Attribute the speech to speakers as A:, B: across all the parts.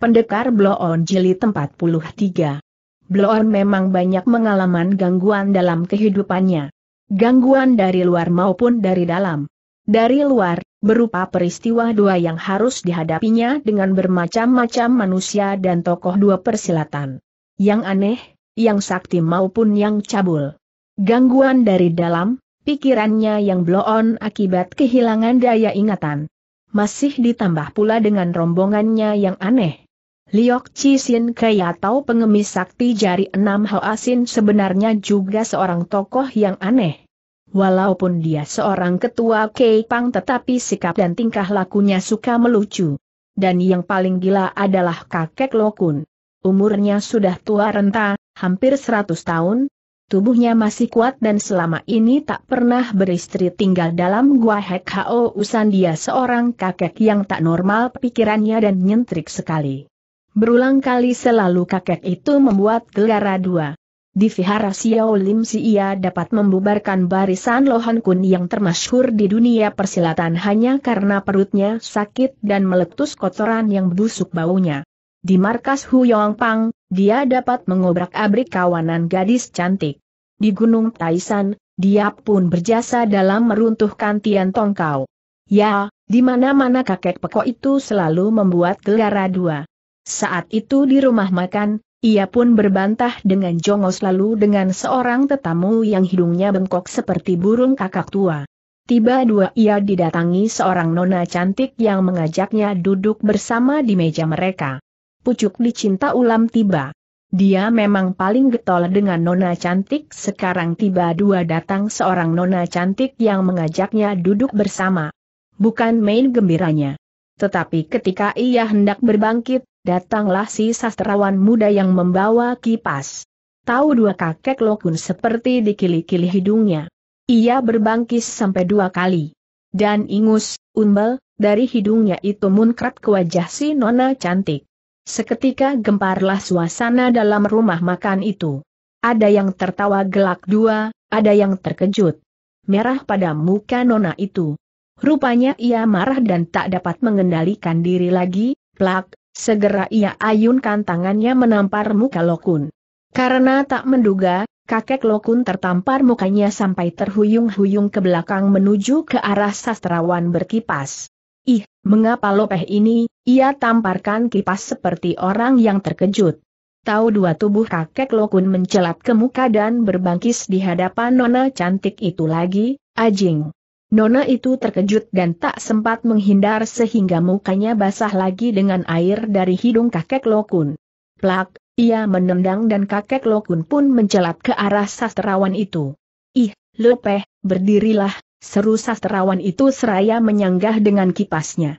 A: Pendekar Bloon Jili 43. Bloon memang banyak mengalami gangguan dalam kehidupannya. Gangguan dari luar maupun dari dalam. Dari luar, berupa peristiwa dua yang harus dihadapinya dengan bermacam-macam manusia dan tokoh dua persilatan. Yang aneh, yang sakti maupun yang cabul. Gangguan dari dalam, pikirannya yang bloon akibat kehilangan daya ingatan. Masih ditambah pula dengan rombongannya yang aneh, Liok Sin Kaya atau pengemis sakti jari enam Asin sebenarnya juga seorang tokoh yang aneh. Walaupun dia seorang ketua Pang, tetapi sikap dan tingkah lakunya suka melucu. Dan yang paling gila adalah kakek Lokun. Umurnya sudah tua renta, hampir 100 tahun, tubuhnya masih kuat dan selama ini tak pernah beristri tinggal dalam gua Hek Usan dia seorang kakek yang tak normal pikirannya dan nyentrik sekali. Berulang kali selalu kakek itu membuat gelara dua. Di vihara Xiao Lim si ia dapat membubarkan barisan Lohan Kun yang termasyhur di dunia persilatan hanya karena perutnya sakit dan meletus kotoran yang busuk baunya. Di markas Hu Yong Pang, dia dapat mengobrak-abrik kawanan gadis cantik. Di Gunung Taisan, dia pun berjasa dalam meruntuhkan Tian Tongkau. Ya, di mana-mana kakek pekok itu selalu membuat gelara dua. Saat itu di rumah makan, ia pun berbantah dengan jongos lalu dengan seorang tetamu yang hidungnya bengkok seperti burung kakak tua. Tiba dua ia didatangi seorang nona cantik yang mengajaknya duduk bersama di meja mereka. Pucuk dicinta ulam tiba. Dia memang paling getol dengan nona cantik sekarang tiba dua datang seorang nona cantik yang mengajaknya duduk bersama. Bukan main gembiranya. Tetapi ketika ia hendak berbangkit, datanglah si sastrawan muda yang membawa kipas. Tahu dua kakek lokun seperti dikili-kili hidungnya. Ia berbangkis sampai dua kali. Dan ingus, umbel, dari hidungnya itu munkrat ke wajah si nona cantik. Seketika gemparlah suasana dalam rumah makan itu. Ada yang tertawa gelak dua, ada yang terkejut. Merah pada muka nona itu. Rupanya ia marah dan tak dapat mengendalikan diri lagi, plak, Segera ia ayunkan tangannya menampar muka Lokun. Karena tak menduga, kakek Lokun tertampar mukanya sampai terhuyung-huyung ke belakang menuju ke arah sastrawan berkipas. Ih, mengapa lopeh ini, ia tamparkan kipas seperti orang yang terkejut. Tahu dua tubuh kakek Lokun mencelat ke muka dan berbangkis di hadapan nona cantik itu lagi, ajing. Nona itu terkejut dan tak sempat menghindar sehingga mukanya basah lagi dengan air dari hidung kakek Lokun. Plak, ia menendang dan kakek Lokun pun mencelat ke arah sastrawan itu. Ih, Lepeh, berdirilah, seru sastrawan itu seraya menyanggah dengan kipasnya.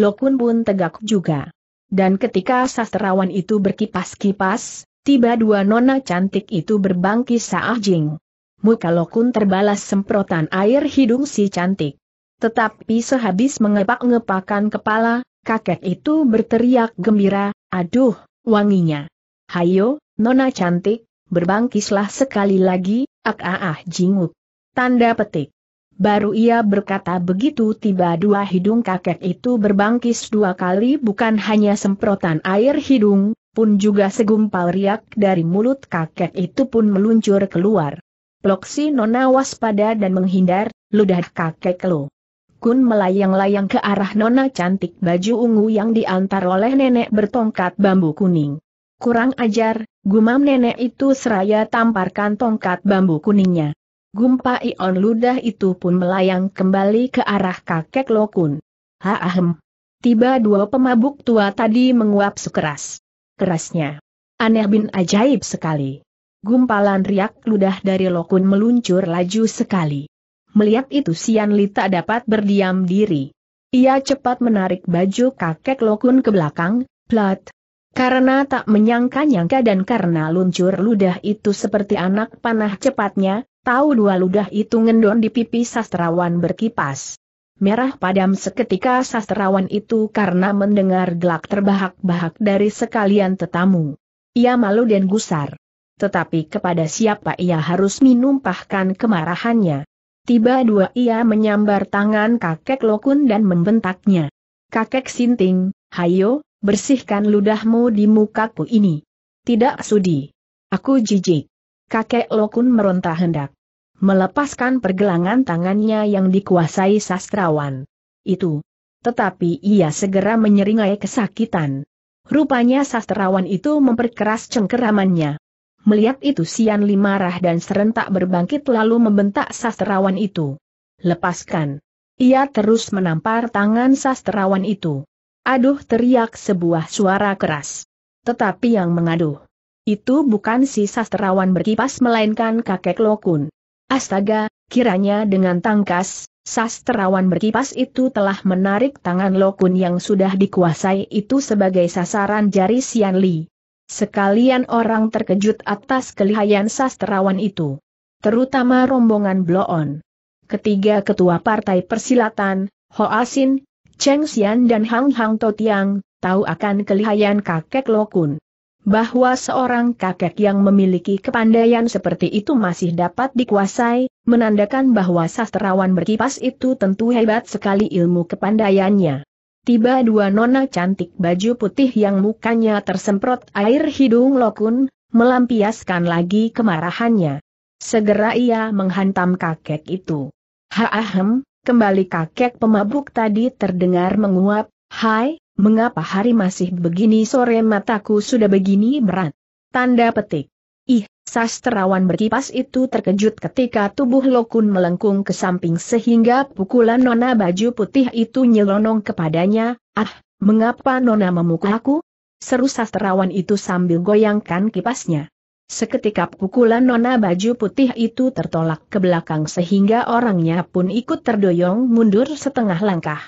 A: Lokun pun tegak juga. Dan ketika sastrawan itu berkipas-kipas, tiba dua nona cantik itu berbangkis saah jing muka Lokun terbalas semprotan air hidung si cantik. Tetapi sehabis mengepak-ngepakan kepala, kakek itu berteriak gembira, aduh, wanginya. Hayo, nona cantik, berbangkislah sekali lagi, ak ah, ah jinguk. Tanda petik. Baru ia berkata begitu tiba dua hidung kakek itu berbangkis dua kali bukan hanya semprotan air hidung, pun juga segumpal riak dari mulut kakek itu pun meluncur keluar. Ploksi Nona waspada dan menghindar, ludah kakek lo. Kun melayang-layang ke arah Nona cantik baju ungu yang diantar oleh nenek bertongkat bambu kuning. Kurang ajar, gumam nenek itu seraya tamparkan tongkat bambu kuningnya. Gumpa ion ludah itu pun melayang kembali ke arah kakek lo kun. Ha ahem. Tiba dua pemabuk tua tadi menguap sekeras. Kerasnya. Aneh bin ajaib sekali gumpalan riak ludah dari Lokun meluncur laju sekali. Melihat itu Sian Li tak dapat berdiam diri. Ia cepat menarik baju kakek Lokun ke belakang, plat. Karena tak menyangka-nyangka dan karena luncur ludah itu seperti anak panah cepatnya, tahu dua ludah itu ngendon di pipi sastrawan berkipas. Merah padam seketika sastrawan itu karena mendengar gelak terbahak-bahak dari sekalian tetamu. Ia malu dan gusar tetapi kepada siapa ia harus menumpahkan kemarahannya. Tiba dua ia menyambar tangan kakek Lokun dan membentaknya. Kakek Sinting, hayo, bersihkan ludahmu di mukaku ini. Tidak sudi. Aku jijik. Kakek Lokun meronta hendak. Melepaskan pergelangan tangannya yang dikuasai sastrawan. Itu. Tetapi ia segera menyeringai kesakitan. Rupanya sastrawan itu memperkeras cengkeramannya. Melihat itu Sian Li marah dan serentak berbangkit lalu membentak sastrawan itu. Lepaskan. Ia terus menampar tangan sastrawan itu. Aduh teriak sebuah suara keras. Tetapi yang mengaduh. Itu bukan si sastrawan berkipas melainkan kakek Lokun. Astaga, kiranya dengan tangkas, sastrawan berkipas itu telah menarik tangan Lokun yang sudah dikuasai itu sebagai sasaran jari Sian Li. Sekalian orang terkejut atas kelihayan sastrawan itu. Terutama rombongan Bloon. Ketiga ketua partai persilatan, Ho Asin, Cheng Xian dan Hang Hang Totiang, tahu akan kelihayan kakek Lokun. Bahwa seorang kakek yang memiliki kepandaian seperti itu masih dapat dikuasai, menandakan bahwa sastrawan berkipas itu tentu hebat sekali ilmu kepandaiannya. Tiba dua nona cantik baju putih yang mukanya tersemprot air hidung lokun, melampiaskan lagi kemarahannya. Segera ia menghantam kakek itu. Haahem, kembali kakek pemabuk tadi terdengar menguap, Hai, mengapa hari masih begini sore mataku sudah begini berat? Tanda petik. Ih, Sastrawan berkipas itu terkejut ketika tubuh Lokun melengkung ke samping sehingga pukulan nona baju putih itu nyelonong kepadanya, ah, mengapa nona memukul aku? Seru sastrawan itu sambil goyangkan kipasnya. Seketika pukulan nona baju putih itu tertolak ke belakang sehingga orangnya pun ikut terdoyong mundur setengah langkah.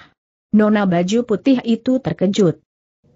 A: Nona baju putih itu terkejut.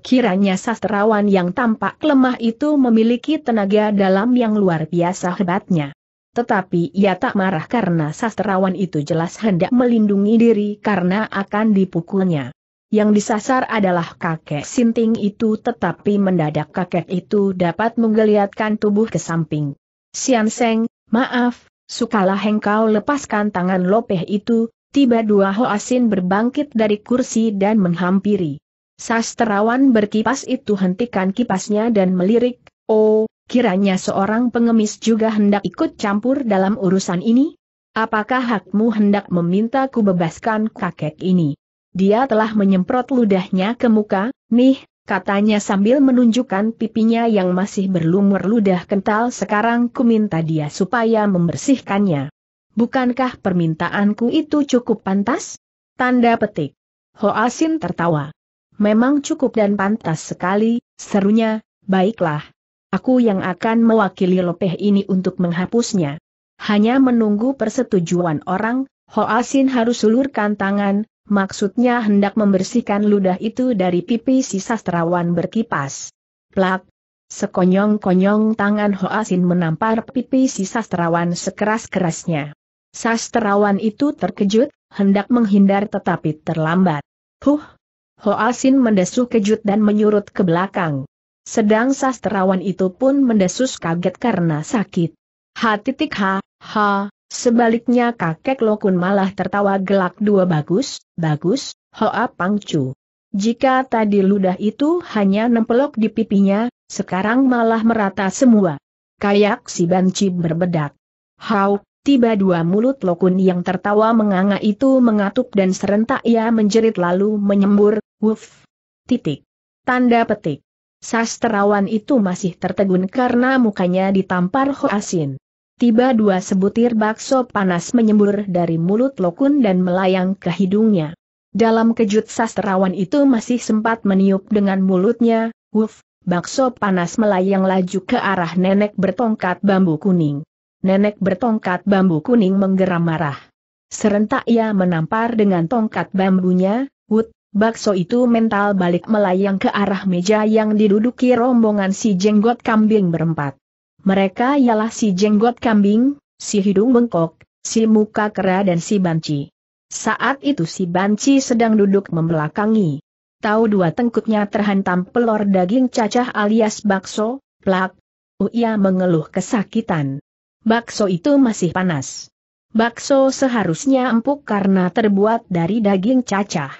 A: Kiranya sastrawan yang tampak lemah itu memiliki tenaga dalam yang luar biasa hebatnya. Tetapi ia tak marah karena sastrawan itu jelas hendak melindungi diri karena akan dipukulnya. Yang disasar adalah kakek sinting itu tetapi mendadak kakek itu dapat menggeliatkan tubuh ke samping. Sian Seng, maaf, sukalah engkau lepaskan tangan lopeh itu, tiba dua hoasin berbangkit dari kursi dan menghampiri. Sastrawan berkipas itu hentikan kipasnya dan melirik, oh, kiranya seorang pengemis juga hendak ikut campur dalam urusan ini? Apakah hakmu hendak meminta ku bebaskan kakek ini? Dia telah menyemprot ludahnya ke muka, nih, katanya sambil menunjukkan pipinya yang masih berlumur ludah kental sekarang ku minta dia supaya membersihkannya. Bukankah permintaanku itu cukup pantas? Tanda petik. Hoasin tertawa. Memang cukup dan pantas sekali, serunya, baiklah. Aku yang akan mewakili lopeh ini untuk menghapusnya. Hanya menunggu persetujuan orang, Hoasin harus ulurkan tangan, maksudnya hendak membersihkan ludah itu dari pipi si sastrawan berkipas. Plak! Sekonyong-konyong tangan Hoasin menampar pipi si sastrawan sekeras-kerasnya. Sastrawan itu terkejut, hendak menghindar tetapi terlambat. Huh! Hoasin ah mendesuh kejut dan menyurut ke belakang. Sedang sastrawan itu pun mendesus kaget karena sakit. Ha titik ha, ha, sebaliknya kakek Lokun malah tertawa gelak dua bagus, bagus, hoa ah pangcu. Jika tadi ludah itu hanya nempelok di pipinya, sekarang malah merata semua. Kayak si banci berbedak. Hau, Tiba dua mulut lokun yang tertawa menganga itu mengatup dan serentak ia menjerit lalu menyembur, wuf. Titik. Tanda petik. Sastrawan itu masih tertegun karena mukanya ditampar asin. Tiba dua sebutir bakso panas menyembur dari mulut lokun dan melayang ke hidungnya. Dalam kejut sastrawan itu masih sempat meniup dengan mulutnya, wuf, bakso panas melayang laju ke arah nenek bertongkat bambu kuning nenek bertongkat bambu kuning menggeram marah. Serentak ia menampar dengan tongkat bambunya, wut, bakso itu mental balik melayang ke arah meja yang diduduki rombongan si jenggot kambing berempat. Mereka ialah si jenggot kambing, si hidung bengkok, si muka kera dan si banci. Saat itu si banci sedang duduk membelakangi. Tahu dua tengkuknya terhantam pelor daging cacah alias bakso, plak. Uia mengeluh kesakitan bakso itu masih panas. Bakso seharusnya empuk karena terbuat dari daging cacah.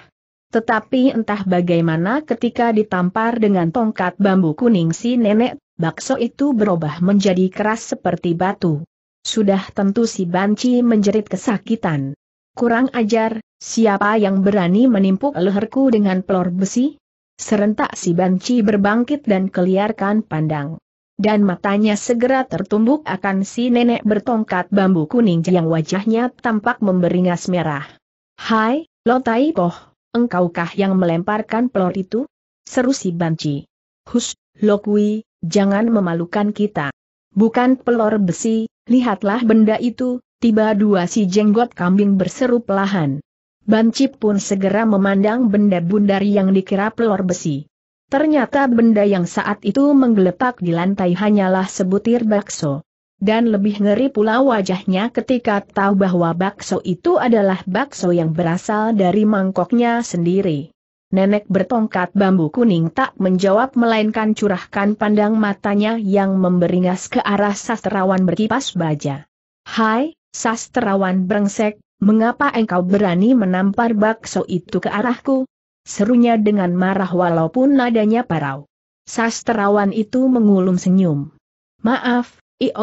A: Tetapi entah bagaimana ketika ditampar dengan tongkat bambu kuning si nenek, bakso itu berubah menjadi keras seperti batu. Sudah tentu si banci menjerit kesakitan. Kurang ajar, siapa yang berani menimpuk leherku dengan pelor besi? Serentak si banci berbangkit dan keliarkan pandang dan matanya segera tertumbuk akan si nenek bertongkat bambu kuning yang wajahnya tampak memberingas merah. Hai, Lotai Poh, engkaukah yang melemparkan pelor itu? Seru si Banci. Hus, Lokwi, jangan memalukan kita. Bukan pelor besi, lihatlah benda itu, tiba dua si jenggot kambing berseru pelahan. Banci pun segera memandang benda bundar yang dikira pelor besi. Ternyata benda yang saat itu menggeletak di lantai hanyalah sebutir bakso. Dan lebih ngeri pula wajahnya ketika tahu bahwa bakso itu adalah bakso yang berasal dari mangkoknya sendiri. Nenek bertongkat bambu kuning tak menjawab melainkan curahkan pandang matanya yang memberingas ke arah sastrawan berkipas baja. Hai, sastrawan brengsek, mengapa engkau berani menampar bakso itu ke arahku? serunya dengan marah walaupun nadanya parau. Sastrawan itu mengulum senyum. Maaf, Io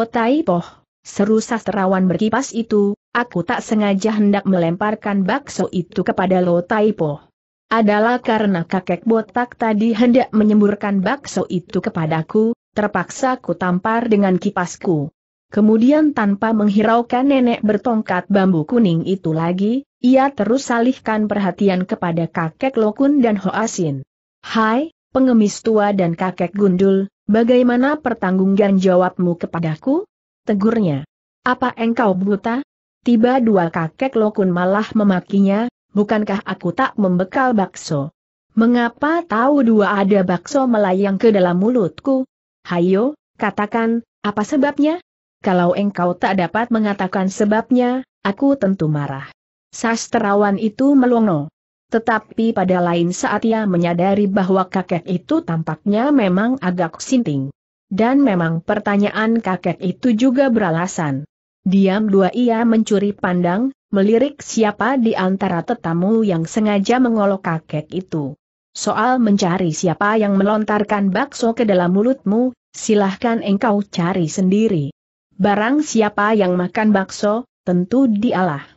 A: poh, seru sastrawan berkipas itu, aku tak sengaja hendak melemparkan bakso itu kepada Lo tai Poh. Adalah karena kakek botak tadi hendak menyemburkan bakso itu kepadaku, terpaksa ku tampar dengan kipasku. Kemudian tanpa menghiraukan nenek bertongkat bambu kuning itu lagi, ia terus salihkan perhatian kepada kakek Lokun dan Hoasin. Hai, pengemis tua dan kakek gundul, bagaimana pertanggungan jawabmu kepadaku? Tegurnya. Apa engkau buta? Tiba dua kakek Lokun malah memakinya, bukankah aku tak membekal bakso? Mengapa tahu dua ada bakso melayang ke dalam mulutku? Hayo, katakan, apa sebabnya? Kalau engkau tak dapat mengatakan sebabnya, aku tentu marah. Sastrawan itu melongo. Tetapi pada lain saat ia menyadari bahwa kakek itu tampaknya memang agak sinting. Dan memang pertanyaan kakek itu juga beralasan. Diam dua ia mencuri pandang, melirik siapa di antara tetamu yang sengaja mengolok kakek itu. Soal mencari siapa yang melontarkan bakso ke dalam mulutmu, silahkan engkau cari sendiri. Barang siapa yang makan bakso, tentu dialah.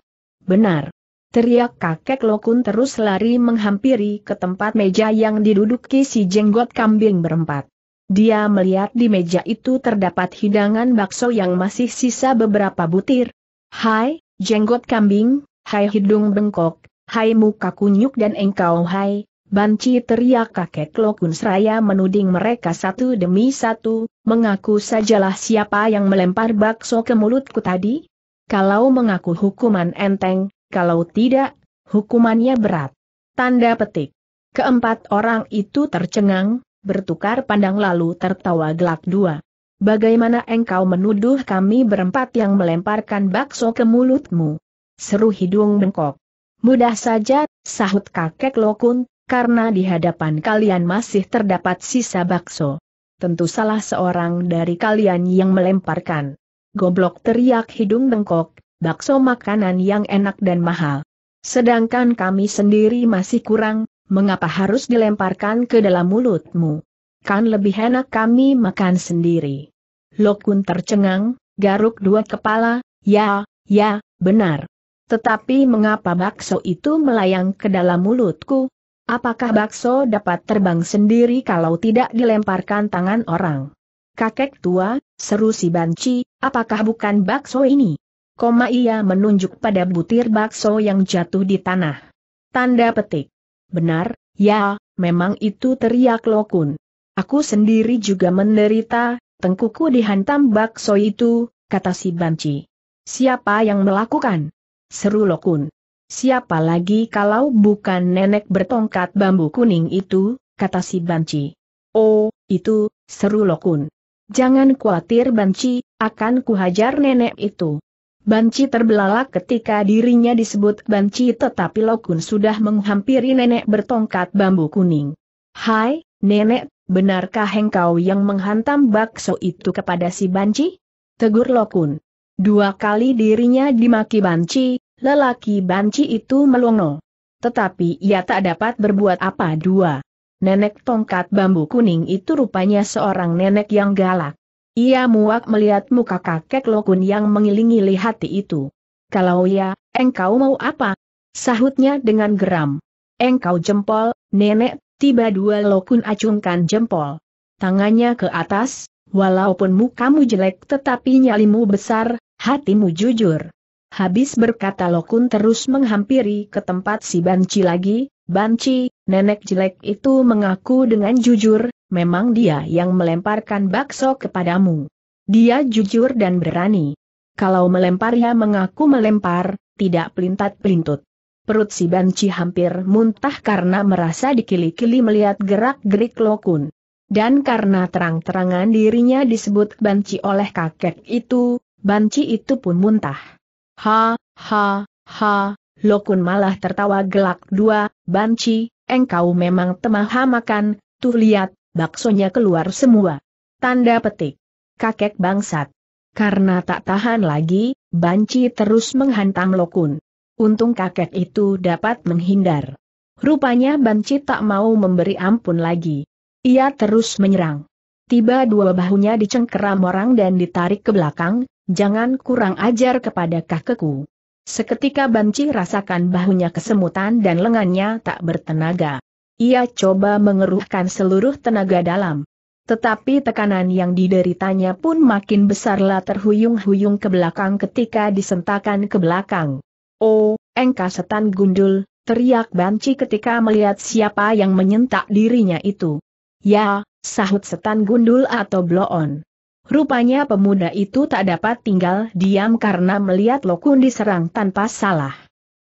A: Benar. Teriak kakek Lokun terus lari menghampiri ke tempat meja yang diduduki si jenggot kambing berempat. Dia melihat di meja itu terdapat hidangan bakso yang masih sisa beberapa butir. Hai, jenggot kambing, hai hidung bengkok, hai muka kunyuk dan engkau hai, banci teriak kakek Lokun seraya menuding mereka satu demi satu, mengaku sajalah siapa yang melempar bakso ke mulutku tadi, kalau mengaku hukuman enteng, kalau tidak, hukumannya berat. Tanda petik. Keempat orang itu tercengang, bertukar pandang lalu tertawa gelak dua. Bagaimana engkau menuduh kami berempat yang melemparkan bakso ke mulutmu? Seru hidung bengkok. Mudah saja, sahut kakek Lokun, karena di hadapan kalian masih terdapat sisa bakso. Tentu salah seorang dari kalian yang melemparkan goblok teriak hidung bengkok, bakso makanan yang enak dan mahal. Sedangkan kami sendiri masih kurang, mengapa harus dilemparkan ke dalam mulutmu? Kan lebih enak kami makan sendiri. Lokun tercengang, garuk dua kepala, ya, ya, benar. Tetapi mengapa bakso itu melayang ke dalam mulutku? Apakah bakso dapat terbang sendiri kalau tidak dilemparkan tangan orang? Kakek tua, seru si Banci, apakah bukan bakso ini? Koma ia menunjuk pada butir bakso yang jatuh di tanah. Tanda petik. Benar, ya, memang itu teriak Lokun. Aku sendiri juga menderita, tengkuku dihantam bakso itu, kata si Banci. Siapa yang melakukan? Seru Lokun. Siapa lagi kalau bukan nenek bertongkat bambu kuning itu, kata si Banci. Oh, itu, seru Lokun. Jangan khawatir Banci, akan kuhajar nenek itu. Banci terbelalak ketika dirinya disebut Banci tetapi Lokun sudah menghampiri nenek bertongkat bambu kuning. Hai, nenek, benarkah engkau yang menghantam bakso itu kepada si Banci? Tegur Lokun. Dua kali dirinya dimaki Banci, lelaki Banci itu melongo. Tetapi ia tak dapat berbuat apa dua nenek tongkat bambu kuning itu rupanya seorang nenek yang galak. Ia muak melihat muka kakek Lokun yang mengilingi hati itu. Kalau ya, engkau mau apa? Sahutnya dengan geram. Engkau jempol, nenek, tiba dua Lokun acungkan jempol. Tangannya ke atas, walaupun mukamu jelek tetapi nyalimu besar, hatimu jujur. Habis berkata Lokun terus menghampiri ke tempat si banci lagi, Banci, nenek jelek itu mengaku dengan jujur, memang dia yang melemparkan bakso kepadamu. Dia jujur dan berani. Kalau melemparnya mengaku melempar, tidak pelintat-pelintut. Perut si Banci hampir muntah karena merasa dikili-kili melihat gerak-gerik Lokun. Dan karena terang-terangan dirinya disebut Banci oleh kakek itu, Banci itu pun muntah. Ha, ha, ha, Lokun malah tertawa gelak dua, Banci, engkau memang temah makan, tuh lihat, baksonya keluar semua. Tanda petik. Kakek bangsat. Karena tak tahan lagi, Banci terus menghantam Lokun. Untung kakek itu dapat menghindar. Rupanya Banci tak mau memberi ampun lagi. Ia terus menyerang. Tiba dua bahunya dicengkeram orang dan ditarik ke belakang, jangan kurang ajar kepada kakekku. Seketika Banci rasakan bahunya kesemutan dan lengannya tak bertenaga. Ia coba mengeruhkan seluruh tenaga dalam. Tetapi tekanan yang dideritanya pun makin besarlah terhuyung-huyung ke belakang ketika disentakan ke belakang. Oh, engka setan gundul, teriak Banci ketika melihat siapa yang menyentak dirinya itu. Ya, sahut setan gundul atau bloon. Rupanya pemuda itu tak dapat tinggal diam karena melihat Lokun diserang tanpa salah.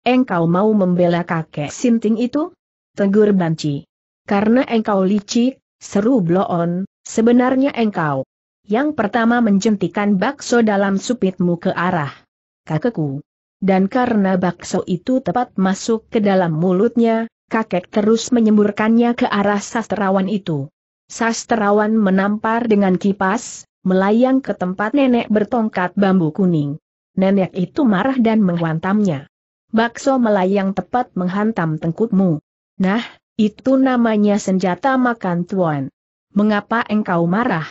A: Engkau mau membela kakek Sinting itu? Tegur Banci. Karena engkau licik, seru bloon, sebenarnya engkau. Yang pertama menjentikan bakso dalam supitmu ke arah kakekku. Dan karena bakso itu tepat masuk ke dalam mulutnya, kakek terus menyemburkannya ke arah sastrawan itu. Sastrawan menampar dengan kipas, melayang ke tempat nenek bertongkat bambu kuning. Nenek itu marah dan menghantamnya. Bakso melayang tepat menghantam tengkukmu. Nah, itu namanya senjata makan tuan. Mengapa engkau marah?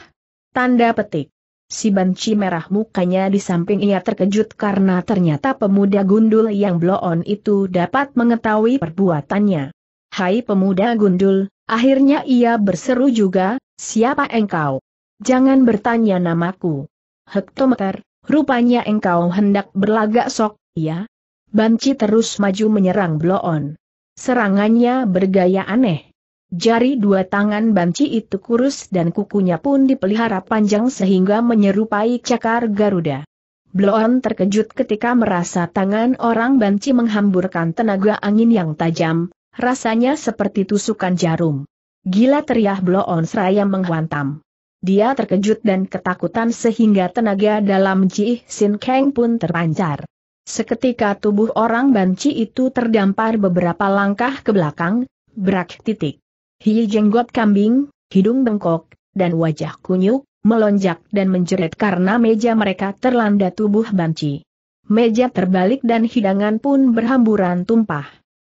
A: Tanda petik. Si banci merah mukanya di samping ia terkejut karena ternyata pemuda gundul yang bloon itu dapat mengetahui perbuatannya. Hai pemuda gundul, akhirnya ia berseru juga, siapa engkau? Jangan bertanya namaku. Hektometer, rupanya engkau hendak berlagak sok, ya? Banci terus maju menyerang Bloon. Serangannya bergaya aneh. Jari dua tangan Banci itu kurus dan kukunya pun dipelihara panjang sehingga menyerupai cakar Garuda. Bloon terkejut ketika merasa tangan orang Banci menghamburkan tenaga angin yang tajam, rasanya seperti tusukan jarum. Gila teriak Bloon seraya menghantam. Dia terkejut dan ketakutan sehingga tenaga dalam Ji Sin Kang pun terpancar. Seketika tubuh orang banci itu terdampar beberapa langkah ke belakang, berak titik. Hi jenggot kambing, hidung bengkok, dan wajah kunyuk, melonjak dan menjerit karena meja mereka terlanda tubuh banci. Meja terbalik dan hidangan pun berhamburan tumpah.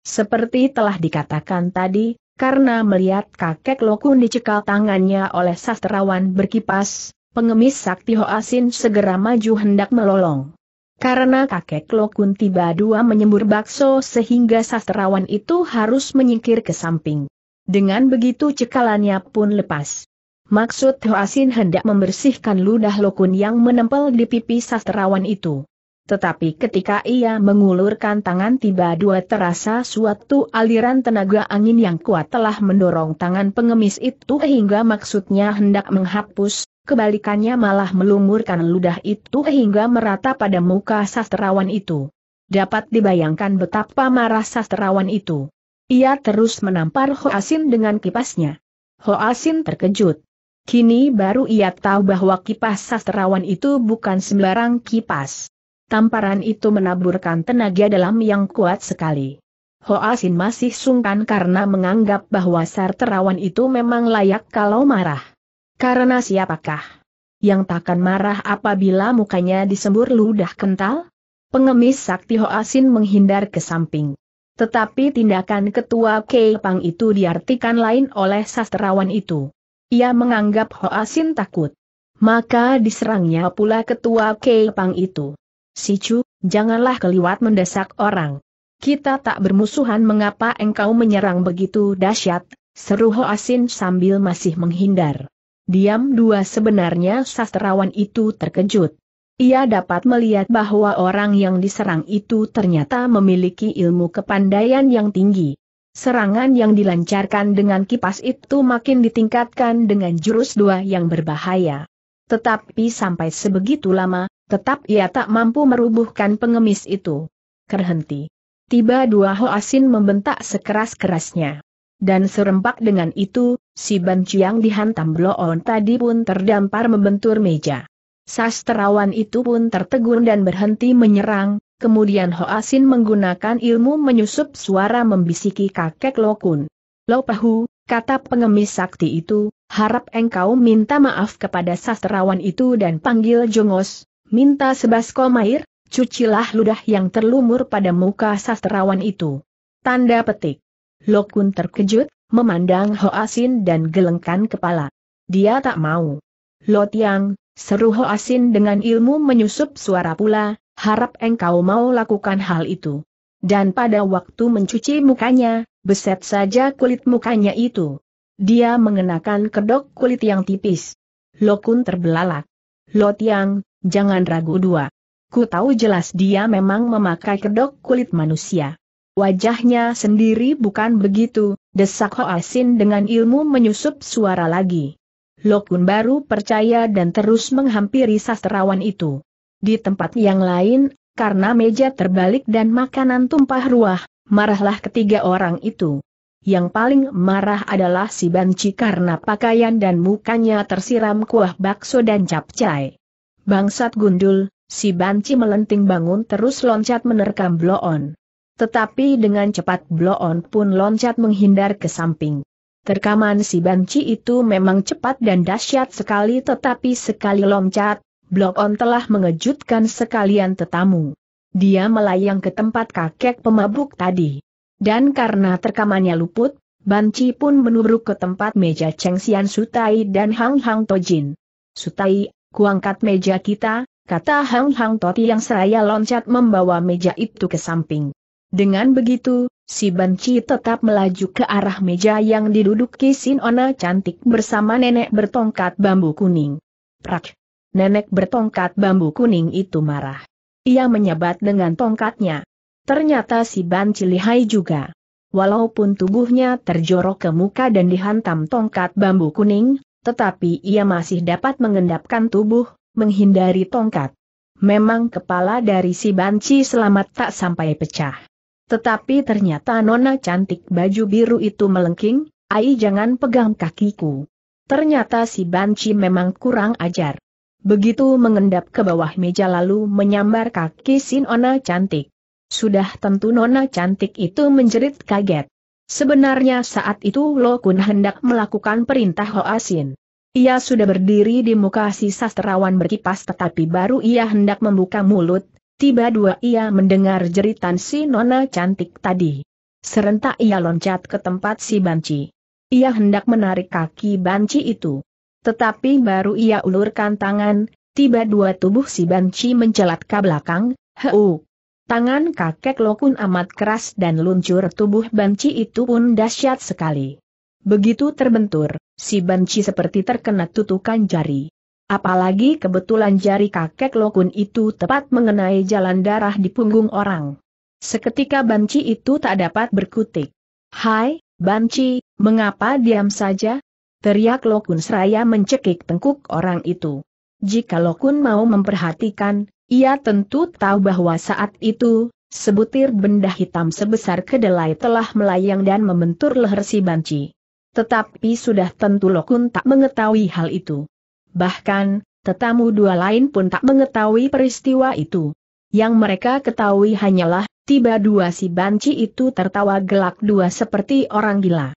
A: Seperti telah dikatakan tadi, karena melihat kakek Lokun dicekal tangannya oleh sastrawan berkipas, pengemis sakti Hoasin segera maju hendak melolong. Karena kakek Lokun tiba dua menyembur bakso sehingga sastrawan itu harus menyingkir ke samping. Dengan begitu cekalannya pun lepas. Maksud Hoasin hendak membersihkan ludah Lokun yang menempel di pipi sastrawan itu. Tetapi ketika ia mengulurkan tangan tiba dua terasa suatu aliran tenaga angin yang kuat telah mendorong tangan pengemis itu hingga maksudnya hendak menghapus, kebalikannya malah melumurkan ludah itu hingga merata pada muka sastrawan itu. Dapat dibayangkan betapa marah sastrawan itu. Ia terus menampar Hoasin dengan kipasnya. Hoasin terkejut. Kini baru ia tahu bahwa kipas sastrawan itu bukan sembarang kipas. Tamparan itu menaburkan tenaga dalam yang kuat sekali. Hoasin masih sungkan karena menganggap bahwa sarterawan itu memang layak kalau marah. Karena siapakah? Yang takkan marah apabila mukanya disembur ludah kental? Pengemis sakti Hoasin menghindar ke samping. Tetapi tindakan ketua Keipang itu diartikan lain oleh sastrawan itu. Ia menganggap Hoasin takut. Maka diserangnya pula ketua Keipang itu. Sicu, janganlah keliwat mendesak orang. Kita tak bermusuhan mengapa engkau menyerang begitu dahsyat, seru Ho Asin sambil masih menghindar. Diam dua sebenarnya sastrawan itu terkejut. Ia dapat melihat bahwa orang yang diserang itu ternyata memiliki ilmu kepandaian yang tinggi. Serangan yang dilancarkan dengan kipas itu makin ditingkatkan dengan jurus dua yang berbahaya. Tetapi sampai sebegitu lama, Tetap ia tak mampu merubuhkan pengemis itu. Kerhenti. Tiba dua ho asin membentak sekeras-kerasnya. Dan serempak dengan itu, si Ban Chiang dihantam on tadi pun terdampar membentur meja. Sastrawan itu pun tertegun dan berhenti menyerang, kemudian ho asin menggunakan ilmu menyusup suara membisiki kakek Lokun. Lopahu, kata pengemis sakti itu, harap engkau minta maaf kepada sastrawan itu dan panggil Jongos, Minta sebaskom air, cucilah ludah yang terlumur pada muka sastrawan itu. Tanda petik. Lokun terkejut, memandang Ho Asin dan gelengkan kepala. Dia tak mau. Lot Yang, seru Ho Asin dengan ilmu menyusup suara pula, harap engkau mau lakukan hal itu. Dan pada waktu mencuci mukanya, beset saja kulit mukanya itu. Dia mengenakan kedok kulit yang tipis. Lokun terbelalak. Lot Yang. Jangan ragu dua. Ku tahu jelas dia memang memakai kedok kulit manusia. Wajahnya sendiri bukan begitu, desak Hoasin dengan ilmu menyusup suara lagi. Lokun baru percaya dan terus menghampiri sastrawan itu. Di tempat yang lain, karena meja terbalik dan makanan tumpah ruah, marahlah ketiga orang itu. Yang paling marah adalah si Banci karena pakaian dan mukanya tersiram kuah bakso dan capcay. Bangsat gundul, si banci melenting bangun terus loncat menerkam bloon. Tetapi dengan cepat bloon pun loncat menghindar ke samping. Terkaman si banci itu memang cepat dan dahsyat sekali tetapi sekali loncat, bloon telah mengejutkan sekalian tetamu. Dia melayang ke tempat kakek pemabuk tadi. Dan karena terkamannya luput, Banci pun menurut ke tempat meja Cheng Xian Sutai dan Hang Hang Tojin. Sutai kuangkat meja kita, kata Hang Hang Toti yang seraya loncat membawa meja itu ke samping. Dengan begitu, si Banci tetap melaju ke arah meja yang diduduki Sinona cantik bersama nenek bertongkat bambu kuning. Prak! Nenek bertongkat bambu kuning itu marah. Ia menyebat dengan tongkatnya. Ternyata si Banci lihai juga. Walaupun tubuhnya terjorok ke muka dan dihantam tongkat bambu kuning, tetapi ia masih dapat mengendapkan tubuh, menghindari tongkat. Memang kepala dari si banci selamat tak sampai pecah. Tetapi ternyata nona cantik baju biru itu melengking, ai jangan pegang kakiku. Ternyata si banci memang kurang ajar. Begitu mengendap ke bawah meja lalu menyambar kaki si nona cantik. Sudah tentu nona cantik itu menjerit kaget. Sebenarnya saat itu Lo Kun hendak melakukan perintah asin. Ia sudah berdiri di muka si sastrawan berkipas tetapi baru ia hendak membuka mulut, tiba dua ia mendengar jeritan si nona cantik tadi. Serentak ia loncat ke tempat si banci. Ia hendak menarik kaki banci itu. Tetapi baru ia ulurkan tangan, tiba dua tubuh si banci mencelat ke belakang, heu, Tangan kakek Lokun amat keras dan luncur tubuh banci itu pun dahsyat sekali. Begitu terbentur, si banci seperti terkena tutukan jari. Apalagi kebetulan jari kakek Lokun itu tepat mengenai jalan darah di punggung orang. Seketika banci itu tak dapat berkutik. Hai, banci, mengapa diam saja? Teriak Lokun seraya mencekik tengkuk orang itu. Jika Lokun mau memperhatikan, ia tentu tahu bahwa saat itu, sebutir benda hitam sebesar kedelai telah melayang dan membentur leher si banci. Tetapi sudah tentu Lokun tak mengetahui hal itu. Bahkan, tetamu dua lain pun tak mengetahui peristiwa itu. Yang mereka ketahui hanyalah, tiba dua si banci itu tertawa gelak dua seperti orang gila.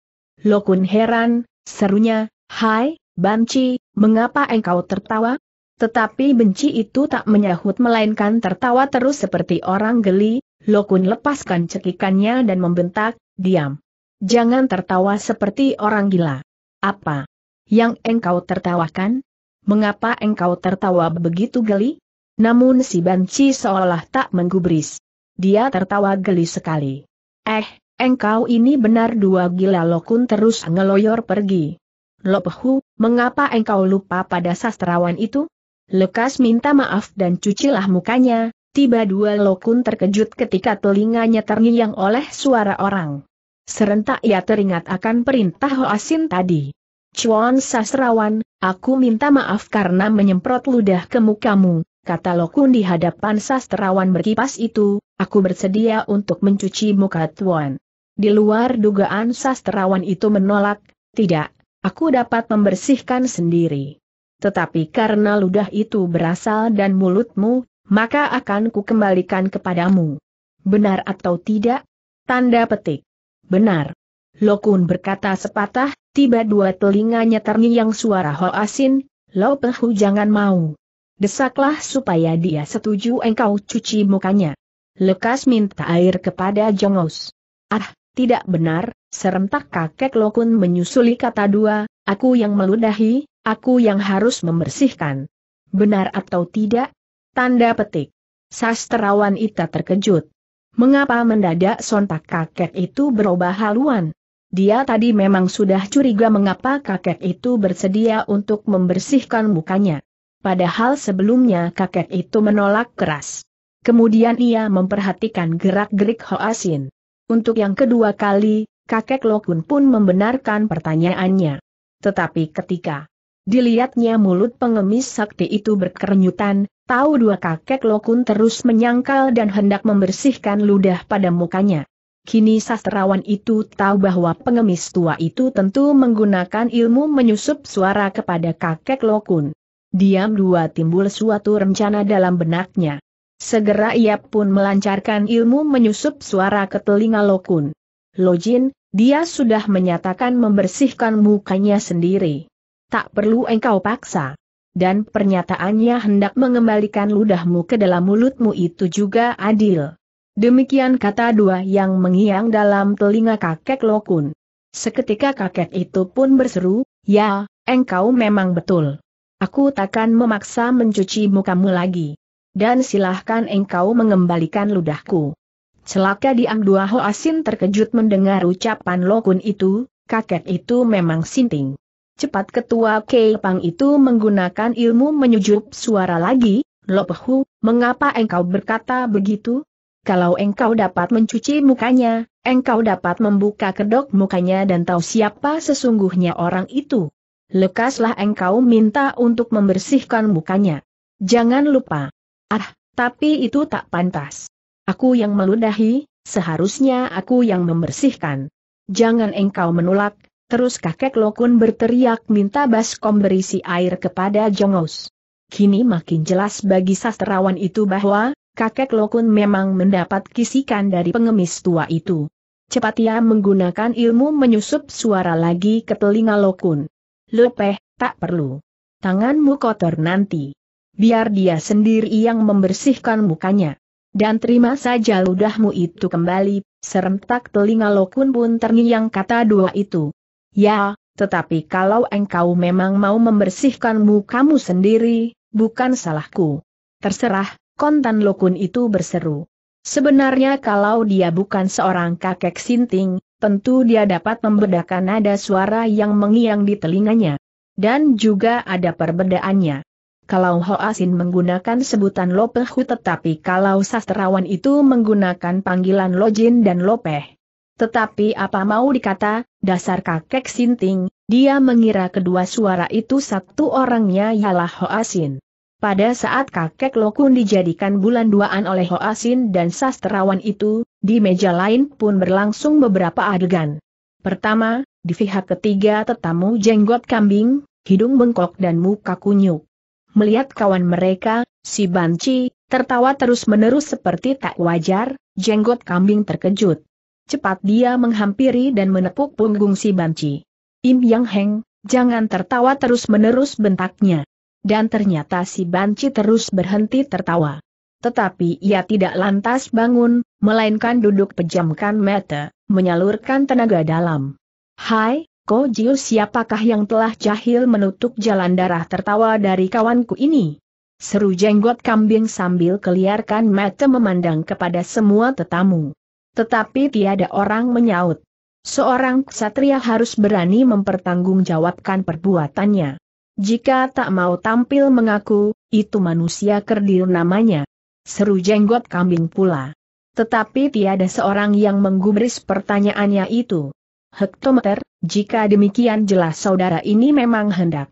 A: Lokun heran, serunya, Hai, banci, mengapa engkau tertawa? Tetapi benci itu tak menyahut melainkan tertawa terus seperti orang geli, Lokun lepaskan cekikannya dan membentak, diam. Jangan tertawa seperti orang gila. Apa? Yang engkau tertawakan? Mengapa engkau tertawa begitu geli? Namun si Banci seolah tak menggubris. Dia tertawa geli sekali. Eh, engkau ini benar dua gila lokun terus ngeloyor pergi. Lopehu, mengapa engkau lupa pada sastrawan itu? Lekas minta maaf dan cucilah mukanya, tiba dua lokun terkejut ketika telinganya terngiang oleh suara orang. Serentak ia teringat akan perintah Hoasin tadi. Cuan Sasrawan, aku minta maaf karena menyemprot ludah ke mukamu, kata Lokun di hadapan sastrawan berkipas itu, aku bersedia untuk mencuci muka Tuan. Di luar dugaan sastrawan itu menolak, tidak, aku dapat membersihkan sendiri tetapi karena ludah itu berasal dan mulutmu, maka akan ku-kembalikan kepadamu. Benar atau tidak? Tanda petik. Benar. Lokun berkata sepatah, tiba dua telinganya terngiang suara Hoasin, Lo Pehu jangan mau. Desaklah supaya dia setuju engkau cuci mukanya. Lekas minta air kepada Jongos. Ah, tidak benar, serentak kakek Lokun menyusuli kata dua, aku yang meludahi, Aku yang harus membersihkan. Benar atau tidak? Tanda petik. Sastrawan Ita terkejut. Mengapa mendadak sontak kakek itu berubah haluan? Dia tadi memang sudah curiga mengapa kakek itu bersedia untuk membersihkan mukanya. Padahal sebelumnya kakek itu menolak keras. Kemudian ia memperhatikan gerak-gerik Hoasin. Untuk yang kedua kali, kakek Lokun pun membenarkan pertanyaannya. Tetapi ketika Dilihatnya mulut pengemis sakti itu berkerenyutan, tahu dua kakek lokun terus menyangkal dan hendak membersihkan ludah pada mukanya. Kini sastrawan itu tahu bahwa pengemis tua itu tentu menggunakan ilmu menyusup suara kepada kakek Lokun. Diam dua timbul suatu rencana dalam benaknya. Segera ia pun melancarkan ilmu menyusup suara ke telinga Lokun. Lojin, dia sudah menyatakan membersihkan mukanya sendiri tak perlu engkau paksa. Dan pernyataannya hendak mengembalikan ludahmu ke dalam mulutmu itu juga adil. Demikian kata dua yang mengiang dalam telinga kakek Lokun. Seketika kakek itu pun berseru, ya, engkau memang betul. Aku takkan memaksa mencuci mukamu lagi. Dan silahkan engkau mengembalikan ludahku. Celaka diang dua Hoasin terkejut mendengar ucapan Lokun itu, kakek itu memang sinting. Cepat ketua Keipang itu menggunakan ilmu menyujub suara lagi, Lopehu, mengapa engkau berkata begitu? Kalau engkau dapat mencuci mukanya, engkau dapat membuka kedok mukanya dan tahu siapa sesungguhnya orang itu. Lekaslah engkau minta untuk membersihkan mukanya. Jangan lupa. Ah, tapi itu tak pantas. Aku yang meludahi, seharusnya aku yang membersihkan. Jangan engkau menolak, Terus kakek Lokun berteriak minta baskom berisi air kepada Jongos. Kini makin jelas bagi sastrawan itu bahwa, kakek Lokun memang mendapat kisikan dari pengemis tua itu. Cepat ia menggunakan ilmu menyusup suara lagi ke telinga Lokun. Lepeh, tak perlu. Tanganmu kotor nanti. Biar dia sendiri yang membersihkan mukanya. Dan terima saja ludahmu itu kembali, serentak telinga Lokun pun terngiang kata dua itu. Ya, tetapi kalau engkau memang mau membersihkanmu kamu sendiri, bukan salahku. Terserah, kontan lokun itu berseru. Sebenarnya kalau dia bukan seorang kakek sinting, tentu dia dapat membedakan ada suara yang mengiang di telinganya. Dan juga ada perbedaannya. Kalau Ho Asin menggunakan sebutan Lopehu tetapi kalau sastrawan itu menggunakan panggilan Lojin dan Lopeh. Tetapi apa mau dikata, dasar kakek Sinting, dia mengira kedua suara itu satu orangnya ialah Ho Asin. Pada saat kakek Lokun dijadikan bulan duaan oleh Ho Asin dan sastrawan itu, di meja lain pun berlangsung beberapa adegan. Pertama, di pihak ketiga tetamu jenggot kambing, hidung bengkok dan muka kunyuk. Melihat kawan mereka, si Banci, tertawa terus-menerus seperti tak wajar, jenggot kambing terkejut cepat dia menghampiri dan menepuk punggung si banci. Im Yang Heng, jangan tertawa terus-menerus bentaknya. Dan ternyata si banci terus berhenti tertawa. Tetapi ia tidak lantas bangun, melainkan duduk pejamkan mata, menyalurkan tenaga dalam. Hai, Ko Jiu siapakah yang telah jahil menutup jalan darah tertawa dari kawanku ini? Seru jenggot kambing sambil keliarkan mata memandang kepada semua tetamu. Tetapi tiada orang menyaut. Seorang ksatria harus berani mempertanggungjawabkan perbuatannya. Jika tak mau tampil mengaku, itu manusia kerdil namanya. Seru jenggot kambing pula. Tetapi tiada seorang yang menggubris pertanyaannya itu. Hektometer, jika demikian jelas saudara ini memang hendak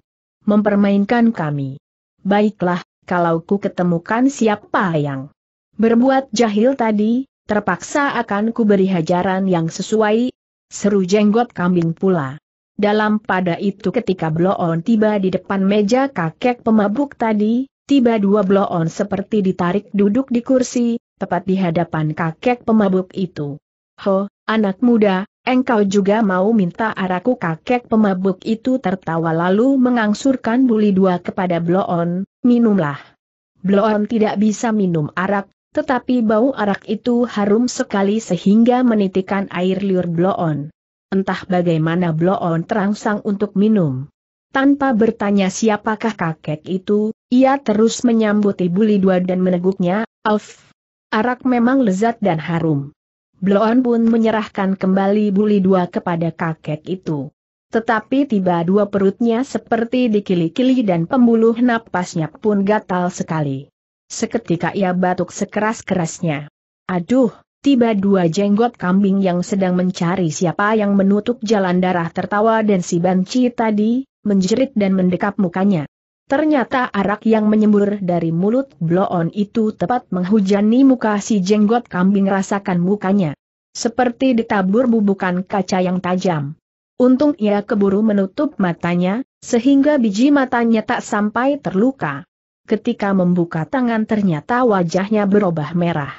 A: mempermainkan kami. Baiklah, kalau ku ketemukan siapa yang berbuat jahil tadi, terpaksa akan kuberi hajaran yang sesuai, seru jenggot kambing pula. Dalam pada itu ketika bloon tiba di depan meja kakek pemabuk tadi, tiba dua bloon seperti ditarik duduk di kursi, tepat di hadapan kakek pemabuk itu. Ho, anak muda, engkau juga mau minta araku kakek pemabuk itu tertawa lalu mengangsurkan buli dua kepada bloon, minumlah. Bloon tidak bisa minum arak, tetapi bau arak itu harum sekali sehingga menitikan air liur bloon. Entah bagaimana bloon terangsang untuk minum. Tanpa bertanya siapakah kakek itu, ia terus menyambut ibu Lidwa dan meneguknya, Auf! Arak memang lezat dan harum. Bloon pun menyerahkan kembali Buli Dua kepada kakek itu. Tetapi tiba dua perutnya seperti dikili-kili dan pembuluh napasnya pun gatal sekali. Seketika ia batuk sekeras-kerasnya. Aduh, tiba dua jenggot kambing yang sedang mencari siapa yang menutup jalan darah tertawa dan si banci tadi, menjerit dan mendekap mukanya. Ternyata arak yang menyembur dari mulut bloon itu tepat menghujani muka si jenggot kambing rasakan mukanya. Seperti ditabur bubukan kaca yang tajam. Untung ia keburu menutup matanya, sehingga biji matanya tak sampai terluka ketika membuka tangan ternyata wajahnya berubah merah.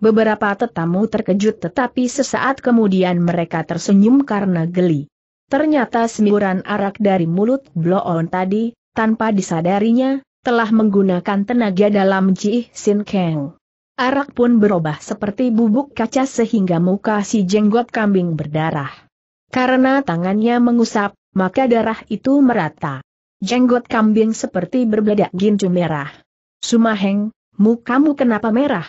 A: Beberapa tetamu terkejut tetapi sesaat kemudian mereka tersenyum karena geli. Ternyata semburan arak dari mulut Bloon tadi, tanpa disadarinya, telah menggunakan tenaga dalam Ji Sin Kang. Arak pun berubah seperti bubuk kaca sehingga muka si jenggot kambing berdarah. Karena tangannya mengusap, maka darah itu merata jenggot kambing seperti berbeda gincu merah. Sumaheng, mukamu kenapa merah?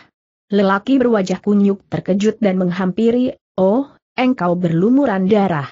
A: Lelaki berwajah kunyuk terkejut dan menghampiri, oh, engkau berlumuran darah.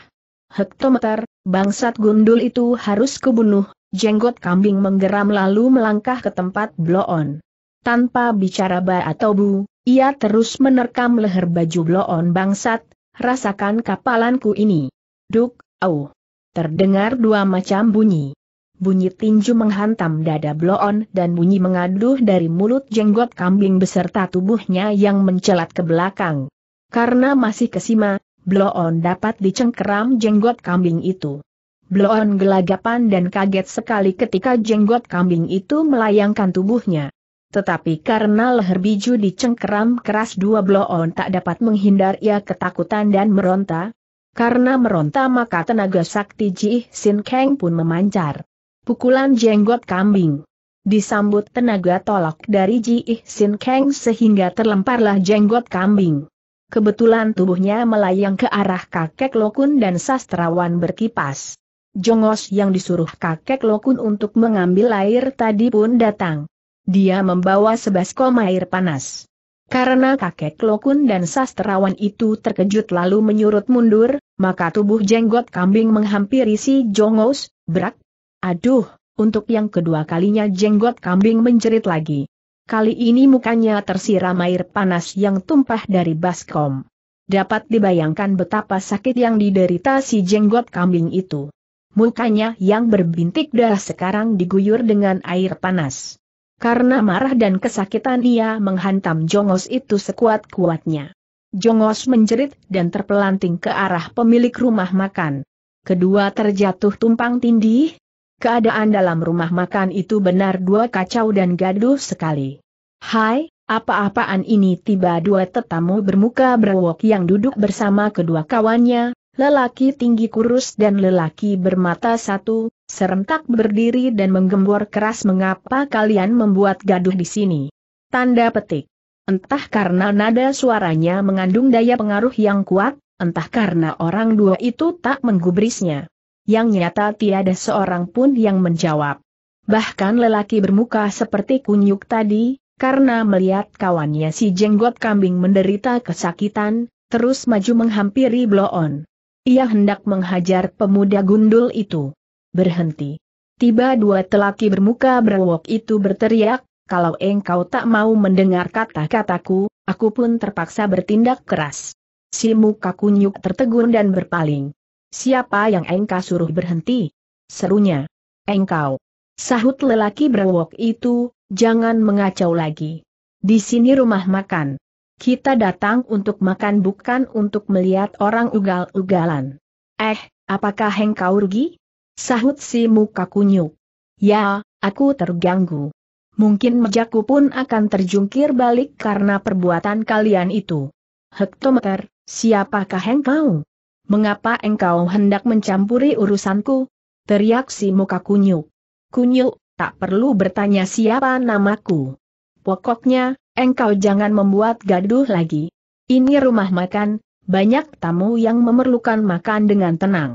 A: Hektometer, bangsat gundul itu harus kubunuh, jenggot kambing menggeram lalu melangkah ke tempat bloon. Tanpa bicara ba atau bu, ia terus menerkam leher baju bloon bangsat, rasakan kapalanku ini. Duk, au. Terdengar dua macam bunyi bunyi tinju menghantam dada bloon dan bunyi mengaduh dari mulut jenggot kambing beserta tubuhnya yang mencelat ke belakang. Karena masih kesima, bloon dapat dicengkeram jenggot kambing itu. Bloon gelagapan dan kaget sekali ketika jenggot kambing itu melayangkan tubuhnya. Tetapi karena leher biju dicengkeram keras dua bloon tak dapat menghindar ia ketakutan dan meronta, karena meronta maka tenaga sakti Ji Sin Kang pun memancar. Pukulan jenggot kambing. Disambut tenaga tolak dari Ji Ihsin Kang sehingga terlemparlah jenggot kambing. Kebetulan tubuhnya melayang ke arah kakek Lokun dan sastrawan berkipas. Jongos yang disuruh kakek Lokun untuk mengambil air tadi pun datang. Dia membawa sebaskom air panas. Karena kakek Lokun dan sastrawan itu terkejut lalu menyurut mundur, maka tubuh jenggot kambing menghampiri si Jongos, Brak, Aduh, untuk yang kedua kalinya jenggot kambing menjerit lagi. Kali ini mukanya tersiram air panas yang tumpah dari baskom. Dapat dibayangkan betapa sakit yang diderita si jenggot kambing itu. Mukanya yang berbintik darah sekarang diguyur dengan air panas. Karena marah dan kesakitan ia menghantam jongos itu sekuat-kuatnya. Jongos menjerit dan terpelanting ke arah pemilik rumah makan. Kedua terjatuh tumpang tindih, Keadaan dalam rumah makan itu benar dua kacau dan gaduh sekali. Hai, apa-apaan ini tiba dua tetamu bermuka berwok yang duduk bersama kedua kawannya, lelaki tinggi kurus dan lelaki bermata satu, serentak berdiri dan menggembor keras mengapa kalian membuat gaduh di sini. Tanda petik. Entah karena nada suaranya mengandung daya pengaruh yang kuat, entah karena orang dua itu tak menggubrisnya yang nyata tiada seorang pun yang menjawab. Bahkan lelaki bermuka seperti kunyuk tadi, karena melihat kawannya si jenggot kambing menderita kesakitan, terus maju menghampiri Bloon. Ia hendak menghajar pemuda gundul itu. Berhenti. Tiba dua telaki bermuka berwok itu berteriak, kalau engkau tak mau mendengar kata-kataku, aku pun terpaksa bertindak keras. Si muka kunyuk tertegun dan berpaling. Siapa yang engkau suruh berhenti? Serunya. Engkau. Sahut lelaki berwok itu, jangan mengacau lagi. Di sini rumah makan. Kita datang untuk makan bukan untuk melihat orang ugal-ugalan. Eh, apakah engkau rugi? Sahut si muka kunyuk. Ya, aku terganggu. Mungkin mejaku pun akan terjungkir balik karena perbuatan kalian itu. Hektometer, siapakah engkau? Mengapa engkau hendak mencampuri urusanku? Teriak si muka kunyuk. Kunyuk, tak perlu bertanya siapa namaku. Pokoknya, engkau jangan membuat gaduh lagi. Ini rumah makan, banyak tamu yang memerlukan makan dengan tenang.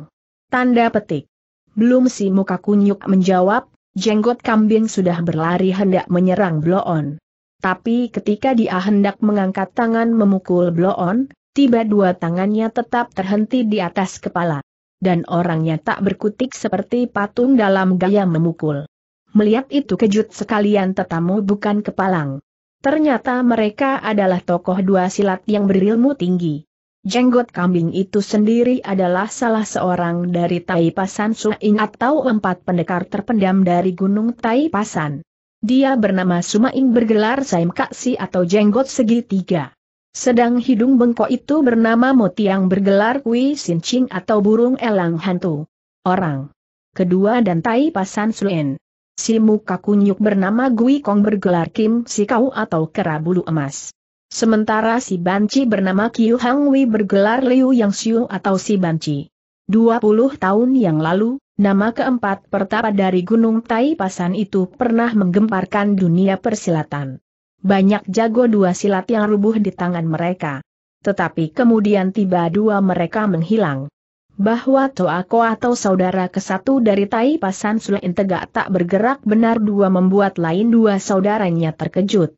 A: Tanda petik. Belum si muka kunyuk menjawab, jenggot kambing sudah berlari hendak menyerang Bloon. Tapi ketika dia hendak mengangkat tangan memukul Bloon, tiba dua tangannya tetap terhenti di atas kepala. Dan orangnya tak berkutik seperti patung dalam gaya memukul. Melihat itu kejut sekalian tetamu bukan kepalang. Ternyata mereka adalah tokoh dua silat yang berilmu tinggi. Jenggot kambing itu sendiri adalah salah seorang dari Tai Pasan Suing atau empat pendekar terpendam dari Gunung Tai Pasan. Dia bernama Sumaing bergelar Saim Kaksi atau Jenggot Segitiga. Sedang hidung bengkok itu bernama motiang bergelar kui sincing atau burung elang hantu. Orang. Kedua dan tai pasan suen. Si muka kunyuk bernama Gui Kong bergelar Kim Si Kau atau Kera Bulu Emas. Sementara si Banci bernama Kiu Hang Wei bergelar Liu Yang Siu atau si Banci. 20 tahun yang lalu, nama keempat pertapa dari Gunung Tai Pasan itu pernah menggemparkan dunia persilatan banyak jago dua silat yang rubuh di tangan mereka. Tetapi kemudian tiba dua mereka menghilang. Bahwa Toako atau saudara kesatu dari Tai Pasan Sulain tegak tak bergerak benar dua membuat lain dua saudaranya terkejut.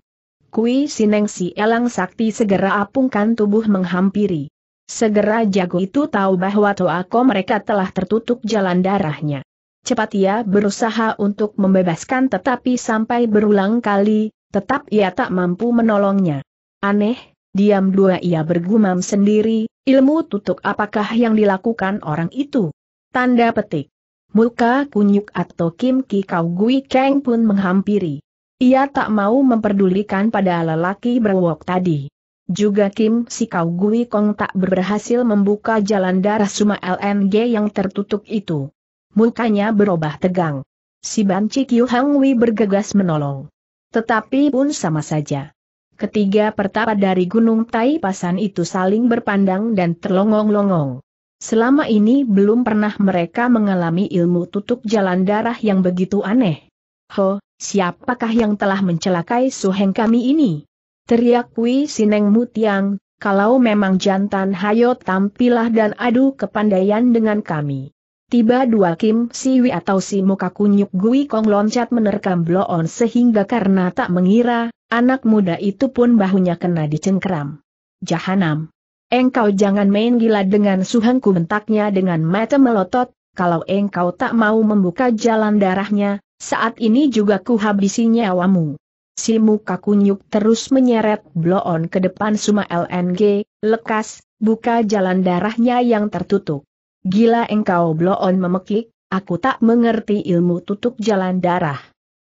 A: Kui Sineng si Elang Sakti segera apungkan tubuh menghampiri. Segera jago itu tahu bahwa Toako mereka telah tertutup jalan darahnya. Cepat ia berusaha untuk membebaskan tetapi sampai berulang kali, tetap ia tak mampu menolongnya. Aneh, diam dua ia bergumam sendiri, ilmu tutup apakah yang dilakukan orang itu? Tanda petik. Muka kunyuk atau Kim Ki Kau Gui Cheng pun menghampiri. Ia tak mau memperdulikan pada lelaki berwok tadi. Juga Kim Si Kau Gui Kong tak berhasil membuka jalan darah suma LNG yang tertutup itu. Mukanya berubah tegang. Si banci kyu Hang Wei bergegas menolong. Tetapi pun sama saja. Ketiga pertapa dari Gunung Tai Pasan itu saling berpandang dan terlongong-longong. Selama ini belum pernah mereka mengalami ilmu tutup jalan darah yang begitu aneh. Ho, siapakah yang telah mencelakai suheng kami ini? Teriak Wei Sineng Mutiang, kalau memang jantan hayo tampilah dan adu kepandaian dengan kami. Tiba dua Kim Siwi atau si muka kunyuk Gui Kong loncat menerkam bloon sehingga karena tak mengira, anak muda itu pun bahunya kena dicengkeram. Jahanam. Engkau jangan main gila dengan suhengku bentaknya dengan mata melotot, kalau engkau tak mau membuka jalan darahnya, saat ini juga ku habisi nyawamu. Si muka kunyuk terus menyeret bloon ke depan Suma LNG, lekas, buka jalan darahnya yang tertutup. Gila engkau bloon memekik, aku tak mengerti ilmu tutup jalan darah.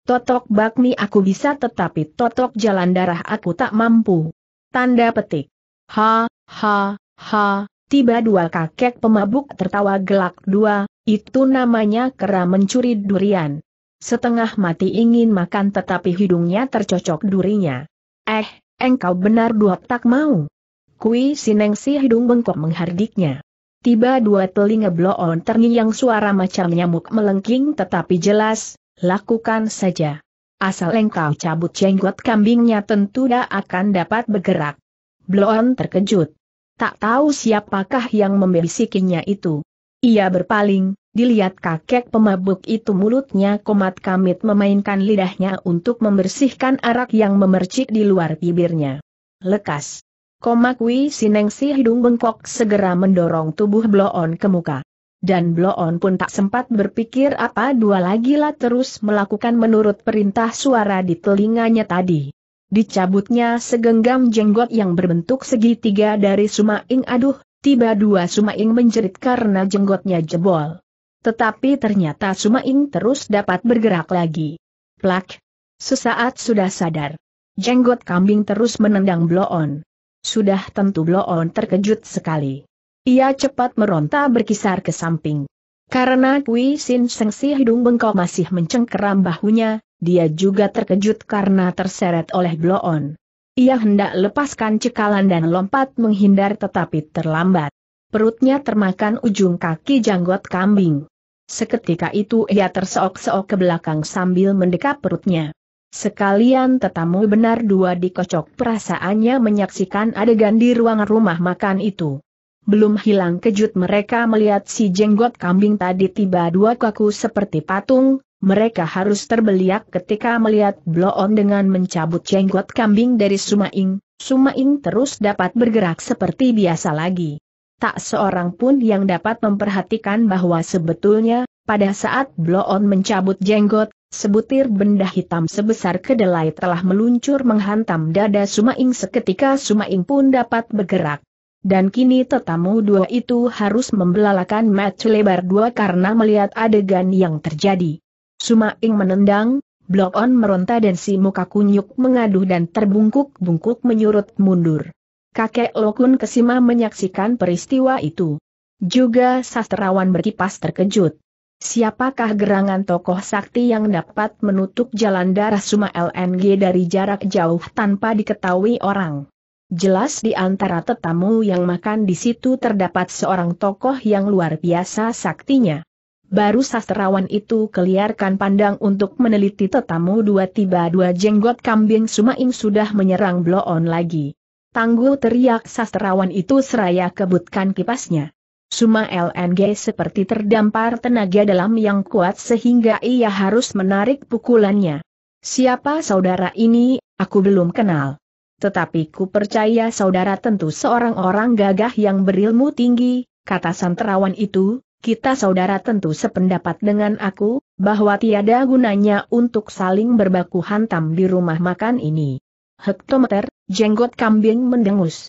A: Totok bakmi aku bisa tetapi totok jalan darah aku tak mampu. Tanda petik. Ha, ha, ha, tiba dua kakek pemabuk tertawa gelak dua, itu namanya kera mencuri durian. Setengah mati ingin makan tetapi hidungnya tercocok durinya. Eh, engkau benar dua tak mau. Kui sineng si hidung bengkok menghardiknya. Tiba dua telinga bloon terngiang suara macam nyamuk melengking tetapi jelas, lakukan saja. Asal engkau cabut jenggot kambingnya tentu tidak akan dapat bergerak. Bloon terkejut. Tak tahu siapakah yang membisikinya itu. Ia berpaling, dilihat kakek pemabuk itu mulutnya komat kamit memainkan lidahnya untuk membersihkan arak yang memercik di luar bibirnya. Lekas. Komak Sineng si hidung bengkok segera mendorong tubuh Bloon ke muka. Dan Bloon pun tak sempat berpikir apa dua lagi lah terus melakukan menurut perintah suara di telinganya tadi. Dicabutnya segenggam jenggot yang berbentuk segitiga dari Sumaing aduh, tiba dua Sumaing menjerit karena jenggotnya jebol. Tetapi ternyata Sumaing terus dapat bergerak lagi. Plak! Sesaat sudah sadar. Jenggot kambing terus menendang Bloon. Sudah tentu Bloon terkejut sekali. Ia cepat meronta berkisar ke samping. Karena Kui Sin Sengsi hidung bengkok masih mencengkeram bahunya, dia juga terkejut karena terseret oleh Bloon. Ia hendak lepaskan cekalan dan lompat menghindar tetapi terlambat. Perutnya termakan ujung kaki janggot kambing. Seketika itu ia terseok-seok ke belakang sambil mendekap perutnya. Sekalian tetamu benar dua dikocok perasaannya menyaksikan adegan di ruang rumah makan itu. Belum hilang kejut mereka melihat si jenggot kambing tadi tiba dua kaku seperti patung, mereka harus terbeliak ketika melihat bloon dengan mencabut jenggot kambing dari Sumaing, Sumaing terus dapat bergerak seperti biasa lagi. Tak seorang pun yang dapat memperhatikan bahwa sebetulnya, pada saat bloon mencabut jenggot Sebutir benda hitam sebesar kedelai telah meluncur menghantam dada Sumaing seketika Sumaing pun dapat bergerak. Dan kini tetamu dua itu harus membelalakan match lebar dua karena melihat adegan yang terjadi. Sumaing menendang, blok on meronta dan si muka kunyuk mengaduh dan terbungkuk-bungkuk menyurut mundur. Kakek Lokun Kesima menyaksikan peristiwa itu. Juga sastrawan berkipas terkejut. Siapakah gerangan tokoh sakti yang dapat menutup jalan darah Suma LNG dari jarak jauh tanpa diketahui orang? Jelas di antara tetamu yang makan di situ terdapat seorang tokoh yang luar biasa saktinya. Baru sastrawan itu keliarkan pandang untuk meneliti tetamu dua tiba dua jenggot kambing Sumaing sudah menyerang bloon lagi. Tanggul teriak sastrawan itu seraya kebutkan kipasnya. Suma LNG seperti terdampar tenaga dalam yang kuat sehingga ia harus menarik pukulannya. Siapa saudara ini, aku belum kenal. Tetapi ku percaya saudara tentu seorang orang gagah yang berilmu tinggi, kata Santerawan itu, kita saudara tentu sependapat dengan aku, bahwa tiada gunanya untuk saling berbaku hantam di rumah makan ini. Hektometer, jenggot kambing mendengus.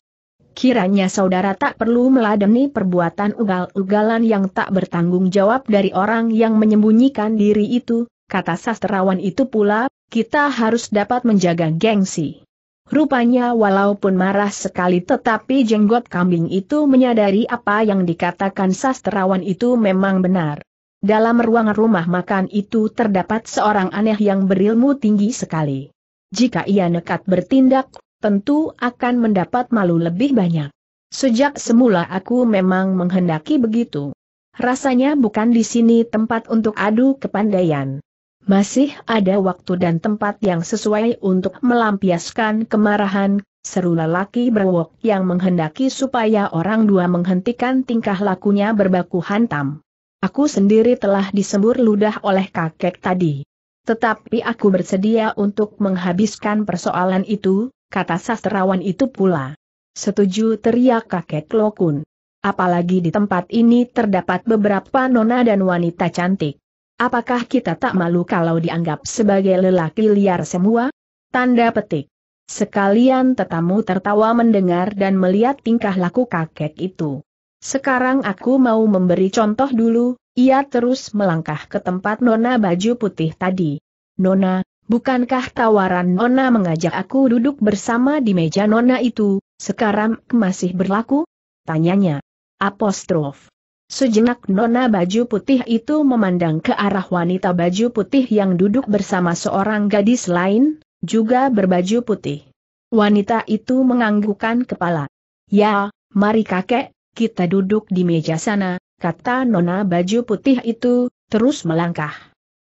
A: Kiranya saudara tak perlu meladeni perbuatan ugal-ugalan yang tak bertanggung jawab dari orang yang menyembunyikan diri itu, kata sastrawan itu pula, kita harus dapat menjaga gengsi. Rupanya walaupun marah sekali tetapi jenggot kambing itu menyadari apa yang dikatakan sastrawan itu memang benar. Dalam ruang rumah makan itu terdapat seorang aneh yang berilmu tinggi sekali. Jika ia nekat bertindak, tentu akan mendapat malu lebih banyak. Sejak semula aku memang menghendaki begitu. Rasanya bukan di sini tempat untuk adu kepandaian. Masih ada waktu dan tempat yang sesuai untuk melampiaskan kemarahan, seru lelaki berwok yang menghendaki supaya orang dua menghentikan tingkah lakunya berbaku hantam. Aku sendiri telah disembur ludah oleh kakek tadi. Tetapi aku bersedia untuk menghabiskan persoalan itu, kata sastrawan itu pula. Setuju teriak kakek Lokun. Apalagi di tempat ini terdapat beberapa nona dan wanita cantik. Apakah kita tak malu kalau dianggap sebagai lelaki liar semua? Tanda petik. Sekalian tetamu tertawa mendengar dan melihat tingkah laku kakek itu. Sekarang aku mau memberi contoh dulu, ia terus melangkah ke tempat Nona baju putih tadi. Nona, Bukankah tawaran Nona mengajak aku duduk bersama di meja Nona itu, sekarang masih berlaku? Tanyanya. Apostrof. Sejenak Nona baju putih itu memandang ke arah wanita baju putih yang duduk bersama seorang gadis lain, juga berbaju putih. Wanita itu menganggukkan kepala. Ya, mari kakek, kita duduk di meja sana, kata Nona baju putih itu, terus melangkah.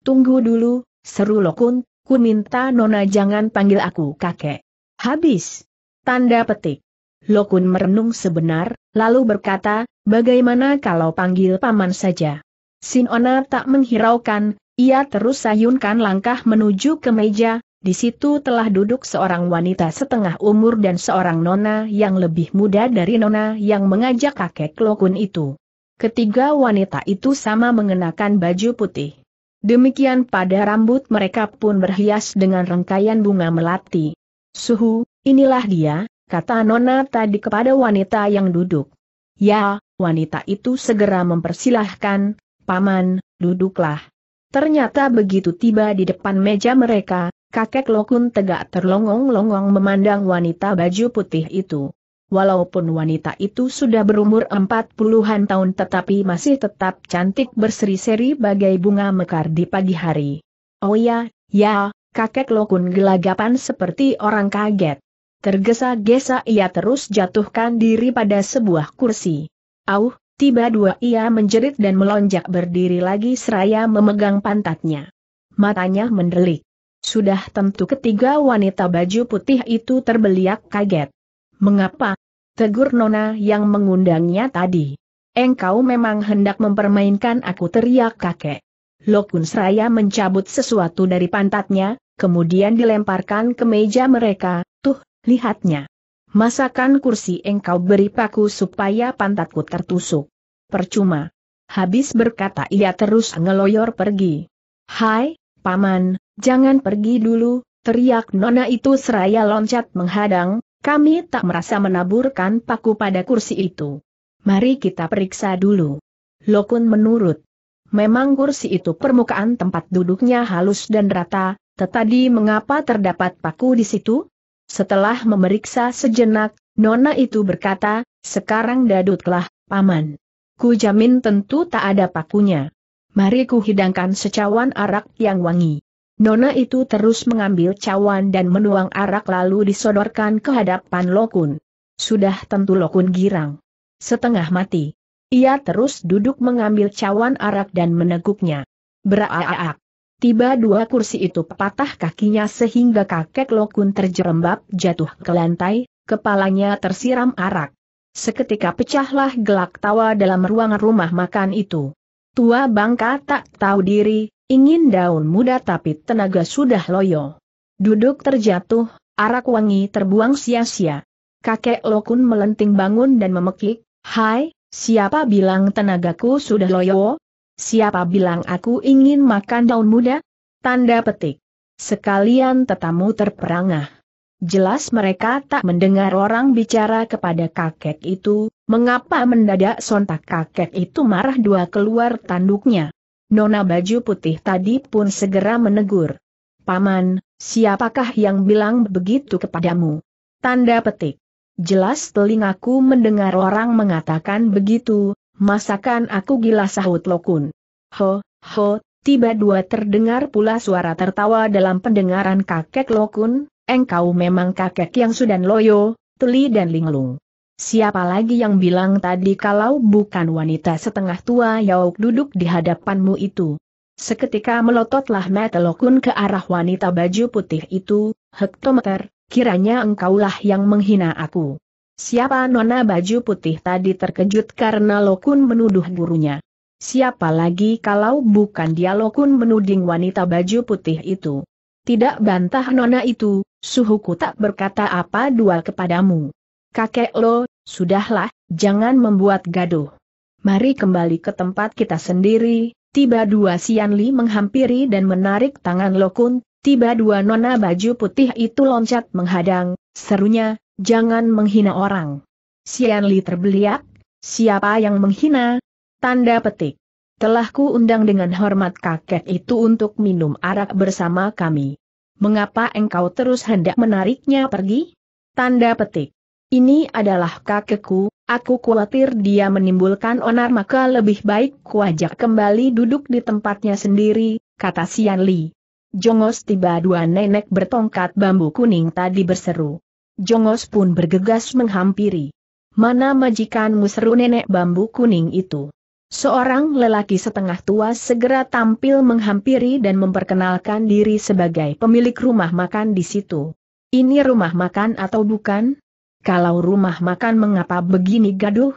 A: Tunggu dulu, seru Lokun, Ku minta Nona jangan panggil aku kakek. Habis. Tanda petik. Lokun merenung sebenar, lalu berkata, bagaimana kalau panggil paman saja? Sinona tak menghiraukan, ia terus sayunkan langkah menuju ke meja, di situ telah duduk seorang wanita setengah umur dan seorang nona yang lebih muda dari nona yang mengajak kakek Lokun itu. Ketiga wanita itu sama mengenakan baju putih. Demikian pada rambut mereka pun berhias dengan rangkaian bunga melati. Suhu, inilah dia, kata Nona tadi kepada wanita yang duduk. Ya, wanita itu segera mempersilahkan, paman, duduklah. Ternyata begitu tiba di depan meja mereka, kakek Lokun tegak terlongong-longong memandang wanita baju putih itu walaupun wanita itu sudah berumur empat puluhan tahun tetapi masih tetap cantik berseri-seri bagai bunga mekar di pagi hari. Oh ya, ya, kakek Lokun gelagapan seperti orang kaget. Tergesa-gesa ia terus jatuhkan diri pada sebuah kursi. Auh, tiba dua ia menjerit dan melonjak berdiri lagi seraya memegang pantatnya. Matanya mendelik. Sudah tentu ketiga wanita baju putih itu terbeliak kaget. Mengapa? Tegur Nona yang mengundangnya tadi. Engkau memang hendak mempermainkan aku teriak kakek. Lokun Seraya mencabut sesuatu dari pantatnya, kemudian dilemparkan ke meja mereka, tuh, lihatnya. Masakan kursi engkau beri paku supaya pantatku tertusuk. Percuma. Habis berkata ia terus ngeloyor pergi. Hai, paman, jangan pergi dulu, teriak nona itu seraya loncat menghadang, kami tak merasa menaburkan paku pada kursi itu. Mari kita periksa dulu. Lokun menurut. Memang kursi itu permukaan tempat duduknya halus dan rata, tetapi mengapa terdapat paku di situ? Setelah memeriksa sejenak, Nona itu berkata, sekarang dadutlah, Paman. Ku jamin tentu tak ada pakunya. Mari ku hidangkan secawan arak yang wangi. Nona itu terus mengambil cawan dan menuang arak lalu disodorkan ke hadapan Lokun. Sudah tentu Lokun girang. Setengah mati. Ia terus duduk mengambil cawan arak dan meneguknya. Beraaak. Tiba dua kursi itu patah kakinya sehingga kakek Lokun terjerembab jatuh ke lantai, kepalanya tersiram arak. Seketika pecahlah gelak tawa dalam ruangan rumah makan itu. Tua bangka tak tahu diri, ingin daun muda tapi tenaga sudah loyo. Duduk terjatuh, arak wangi terbuang sia-sia. Kakek Lokun melenting bangun dan memekik, Hai, siapa bilang tenagaku sudah loyo? Siapa bilang aku ingin makan daun muda? Tanda petik. Sekalian tetamu terperangah. Jelas mereka tak mendengar orang bicara kepada kakek itu, mengapa mendadak sontak kakek itu marah dua keluar tanduknya. Nona baju putih tadi pun segera menegur. Paman, siapakah yang bilang begitu kepadamu? Tanda petik. Jelas telingaku mendengar orang mengatakan begitu, masakan aku gila sahut lokun. Ho, ho, tiba dua terdengar pula suara tertawa dalam pendengaran kakek lokun, engkau memang kakek yang sudah loyo, teli dan linglung. Siapa lagi yang bilang tadi kalau bukan wanita setengah tua Yauk duduk di hadapanmu itu? Seketika melototlah Metelokun ke arah wanita baju putih itu, hektometer, kiranya engkaulah yang menghina aku. Siapa nona baju putih tadi terkejut karena Lokun menuduh gurunya. Siapa lagi kalau bukan dia Lokun menuding wanita baju putih itu. Tidak bantah nona itu, suhuku tak berkata apa dua kepadamu. Kakek Lo, sudahlah, jangan membuat gaduh. Mari kembali ke tempat kita sendiri, tiba dua Sian Li menghampiri dan menarik tangan Lokun, tiba dua nona baju putih itu loncat menghadang, serunya, jangan menghina orang. Sian Li terbeliak, siapa yang menghina? Tanda petik. Telah ku undang dengan hormat kakek itu untuk minum arak bersama kami. Mengapa engkau terus hendak menariknya pergi? Tanda petik. Ini adalah kakekku, aku khawatir dia menimbulkan onar maka lebih baik kuajak kembali duduk di tempatnya sendiri, kata Sian Li. Jongos tiba dua nenek bertongkat bambu kuning tadi berseru. Jongos pun bergegas menghampiri. Mana majikanmu seru nenek bambu kuning itu? Seorang lelaki setengah tua segera tampil menghampiri dan memperkenalkan diri sebagai pemilik rumah makan di situ. Ini rumah makan atau bukan? Kalau rumah makan mengapa begini gaduh?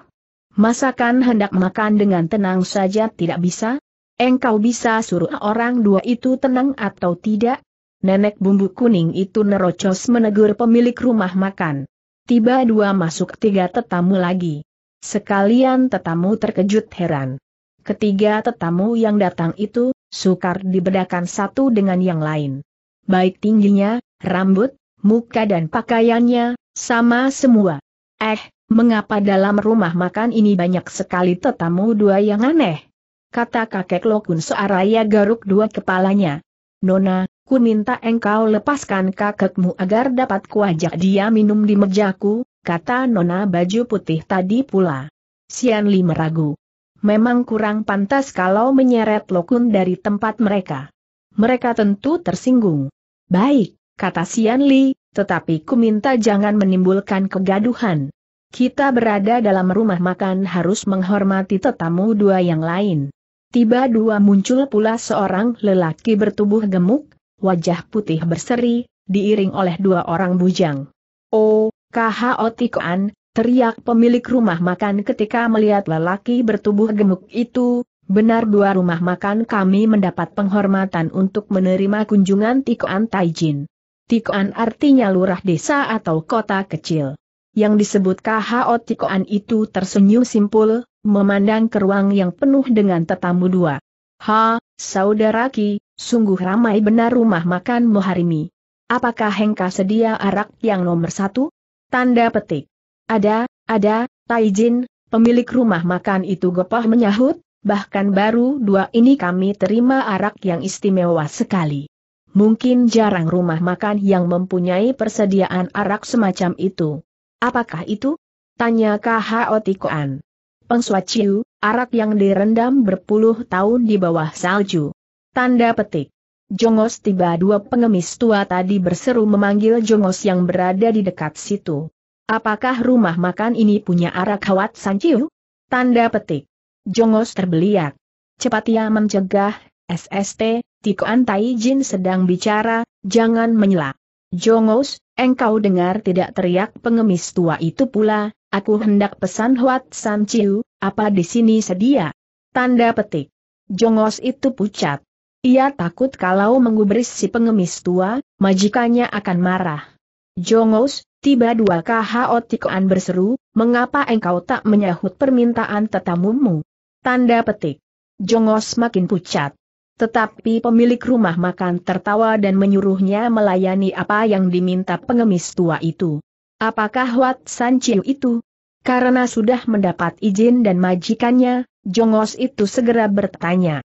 A: Masakan hendak makan dengan tenang saja tidak bisa? Engkau bisa suruh orang dua itu tenang atau tidak? Nenek bumbu kuning itu nerocos menegur pemilik rumah makan. Tiba dua masuk tiga tetamu lagi. Sekalian tetamu terkejut heran. Ketiga tetamu yang datang itu, sukar dibedakan satu dengan yang lain. Baik tingginya, rambut, muka dan pakaiannya, sama semua. Eh, mengapa dalam rumah makan ini banyak sekali tetamu dua yang aneh? Kata kakek Lokun searaya garuk dua kepalanya. Nona, ku minta engkau lepaskan kakekmu agar dapat kuajak dia minum di mejaku, kata Nona baju putih tadi pula. Sian Li meragu. Memang kurang pantas kalau menyeret Lokun dari tempat mereka. Mereka tentu tersinggung. Baik, kata Sian Li, tetapi ku minta jangan menimbulkan kegaduhan. Kita berada dalam rumah makan harus menghormati tetamu dua yang lain. Tiba dua muncul pula seorang lelaki bertubuh gemuk, wajah putih berseri, diiring oleh dua orang bujang. Oh, Kahotikoan, teriak pemilik rumah makan ketika melihat lelaki bertubuh gemuk itu, benar dua rumah makan kami mendapat penghormatan untuk menerima kunjungan Tikoan Taijin. Tikoan artinya lurah desa atau kota kecil. Yang disebut KHO Tikoan itu tersenyum simpul, memandang ke ruang yang penuh dengan tetamu dua. Ha, saudara Ki, sungguh ramai benar rumah makan Moharimi. Apakah Hengka sedia arak yang nomor satu? Tanda petik. Ada, ada, Taijin, pemilik rumah makan itu gepah menyahut, bahkan baru dua ini kami terima arak yang istimewa sekali. Mungkin jarang rumah makan yang mempunyai persediaan arak semacam itu. Apakah itu? Tanya KHO Tikoan. Pengsuaciu, arak yang direndam berpuluh tahun di bawah salju. Tanda petik. Jongos tiba dua pengemis tua tadi berseru memanggil Jongos yang berada di dekat situ. Apakah rumah makan ini punya arak kawat sanciu? Tanda petik. Jongos terbeliak. Cepat ia mencegah, SST, Tikoan Taijin sedang bicara, jangan menyela. Jongos, engkau dengar tidak teriak pengemis tua itu pula, aku hendak pesan Huat San Chiu, apa di sini sedia? Tanda petik. Jongos itu pucat. Ia takut kalau mengubris si pengemis tua, majikannya akan marah. Jongos, tiba dua KHO Tikoan berseru, mengapa engkau tak menyahut permintaan tetamumu? Tanda petik. Jongos makin pucat. Tetapi pemilik rumah makan tertawa dan menyuruhnya melayani apa yang diminta pengemis tua itu. Apakah Wat San Chiu itu? Karena sudah mendapat izin dan majikannya, Jongos itu segera bertanya.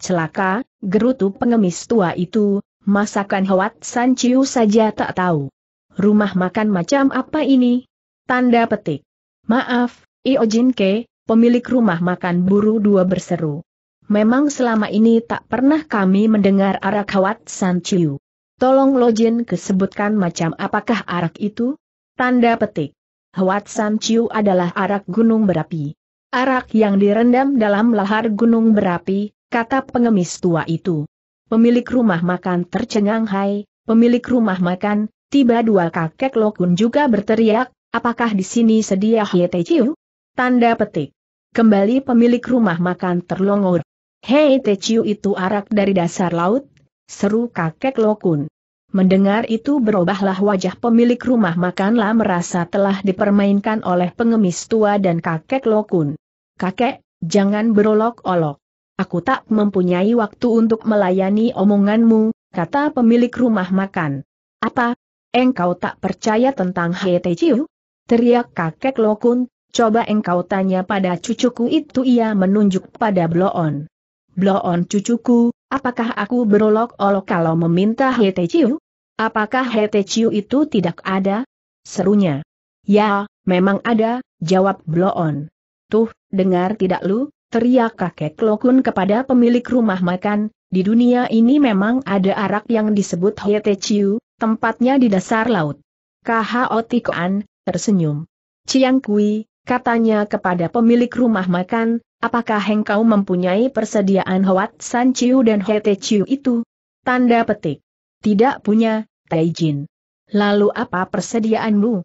A: Celaka, gerutu pengemis tua itu, masakan Wat San Chiu saja tak tahu. Rumah makan macam apa ini? Tanda petik. Maaf, Iojin Ke, pemilik rumah makan buru dua berseru. Memang selama ini tak pernah kami mendengar arak hawat San Chiu. Tolong Lojin kesebutkan macam apakah arak itu? Tanda petik. Hawat San Chiu adalah arak gunung berapi. Arak yang direndam dalam lahar gunung berapi, kata pengemis tua itu. Pemilik rumah makan tercengang hai, pemilik rumah makan, tiba dua kakek Lokun juga berteriak, apakah di sini sedia Hiete Chiu? Tanda petik. Kembali pemilik rumah makan terlongor. Hei Teciu itu arak dari dasar laut? Seru kakek Lokun. Mendengar itu berubahlah wajah pemilik rumah makanlah merasa telah dipermainkan oleh pengemis tua dan kakek Lokun. Kakek, jangan berolok-olok. Aku tak mempunyai waktu untuk melayani omonganmu, kata pemilik rumah makan. Apa? Engkau tak percaya tentang Hei Teciu? Teriak kakek Lokun, coba engkau tanya pada cucuku itu ia menunjuk pada Bloon. Bloon cucuku, apakah aku berolok-olok kalau meminta Hete Chiu? Apakah Hete Chiu itu tidak ada? Serunya. Ya, memang ada, jawab Bloon. Tuh, dengar tidak lu? Teriak kakek Lokun kepada pemilik rumah makan, di dunia ini memang ada arak yang disebut Hete Chiu, tempatnya di dasar laut. KHO Tikoan, tersenyum. Ciang Kui, katanya kepada pemilik rumah makan, Apakah engkau mempunyai persediaan Hoat San Chiu dan Hete Chiu itu? Tanda petik. Tidak punya, Taijin. Lalu apa persediaanmu?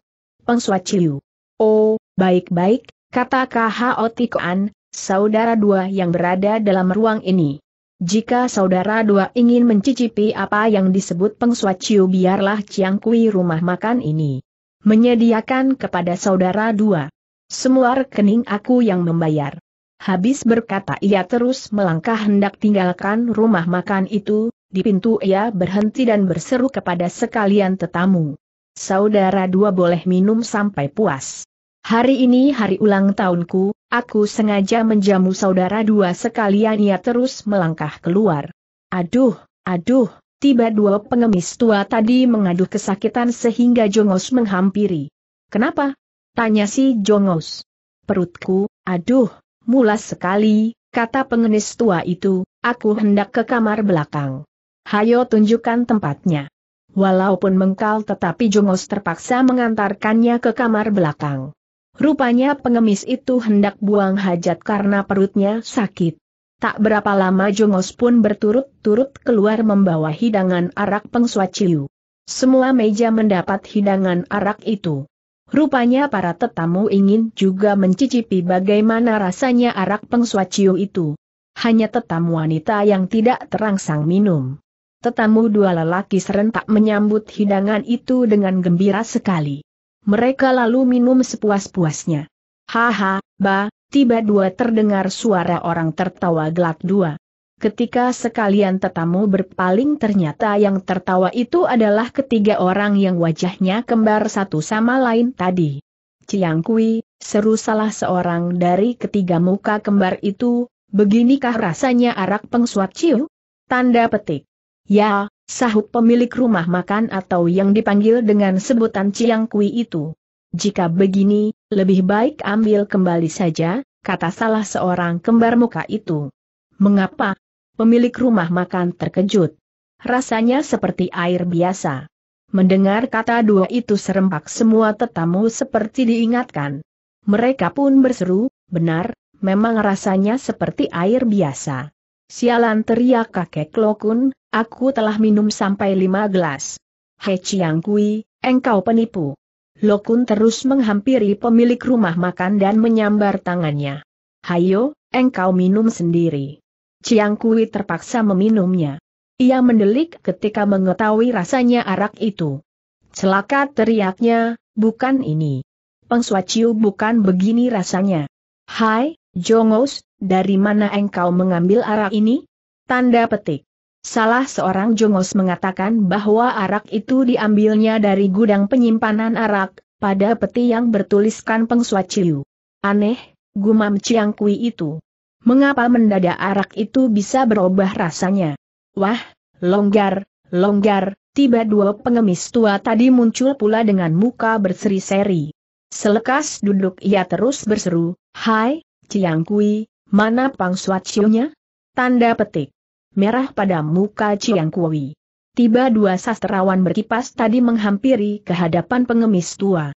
A: Sua Chiu. Oh, baik-baik, kata K.H.O. Tikoan, saudara dua yang berada dalam ruang ini. Jika saudara dua ingin mencicipi apa yang disebut Sua Chiu biarlah Chiang Kui rumah makan ini. Menyediakan kepada saudara dua. Semua rekening aku yang membayar. Habis berkata ia terus melangkah hendak tinggalkan rumah makan itu, di pintu ia berhenti dan berseru kepada sekalian tetamu. Saudara dua boleh minum sampai puas. Hari ini hari ulang tahunku, aku sengaja menjamu saudara dua sekalian ia terus melangkah keluar. Aduh, aduh, tiba dua pengemis tua tadi mengaduh kesakitan sehingga Jongos menghampiri. Kenapa? Tanya si Jongos. Perutku, aduh, mulas sekali, kata pengenis tua itu, aku hendak ke kamar belakang. Hayo tunjukkan tempatnya. Walaupun mengkal tetapi Jongos terpaksa mengantarkannya ke kamar belakang. Rupanya pengemis itu hendak buang hajat karena perutnya sakit. Tak berapa lama Jongos pun berturut-turut keluar membawa hidangan arak pengsuaciu. Semua meja mendapat hidangan arak itu. Rupanya para tetamu ingin juga mencicipi bagaimana rasanya arak pengsuaciu itu. Hanya tetamu wanita yang tidak terangsang minum. Tetamu dua lelaki serentak menyambut hidangan itu dengan gembira sekali. Mereka lalu minum sepuas-puasnya. Haha, ba, tiba dua terdengar suara orang tertawa gelak dua. Ketika sekalian tetamu berpaling ternyata yang tertawa itu adalah ketiga orang yang wajahnya kembar satu sama lain tadi. Ciang Kui, seru salah seorang dari ketiga muka kembar itu, beginikah rasanya arak pengsuap ciu? Tanda petik. Ya, sahut pemilik rumah makan atau yang dipanggil dengan sebutan Ciang Kui itu. Jika begini, lebih baik ambil kembali saja, kata salah seorang kembar muka itu. Mengapa, Pemilik rumah makan terkejut. Rasanya seperti air biasa. Mendengar kata dua itu serempak semua tetamu seperti diingatkan. Mereka pun berseru, benar, memang rasanya seperti air biasa. Sialan teriak kakek Lokun, aku telah minum sampai lima gelas. Hei Chiang Kui, engkau penipu. Lokun terus menghampiri pemilik rumah makan dan menyambar tangannya. Hayo, engkau minum sendiri. Ciang Kui terpaksa meminumnya. Ia mendelik ketika mengetahui rasanya arak itu. Celaka teriaknya, bukan ini. Peng Suaciu bukan begini rasanya. Hai, Jongos, dari mana engkau mengambil arak ini? Tanda petik. Salah seorang Jongos mengatakan bahwa arak itu diambilnya dari gudang penyimpanan arak, pada peti yang bertuliskan Peng Suaciu. Aneh, gumam Ciang Kui itu. Mengapa mendadak arak itu bisa berubah rasanya? Wah, longgar, longgar, tiba dua pengemis tua tadi muncul pula dengan muka berseri-seri. Selekas duduk ia terus berseru, Hai, Ciang Kui, mana Pang Suaciunya? Tanda petik. Merah pada muka Ciang Kui. Tiba dua sastrawan berkipas tadi menghampiri kehadapan pengemis tua.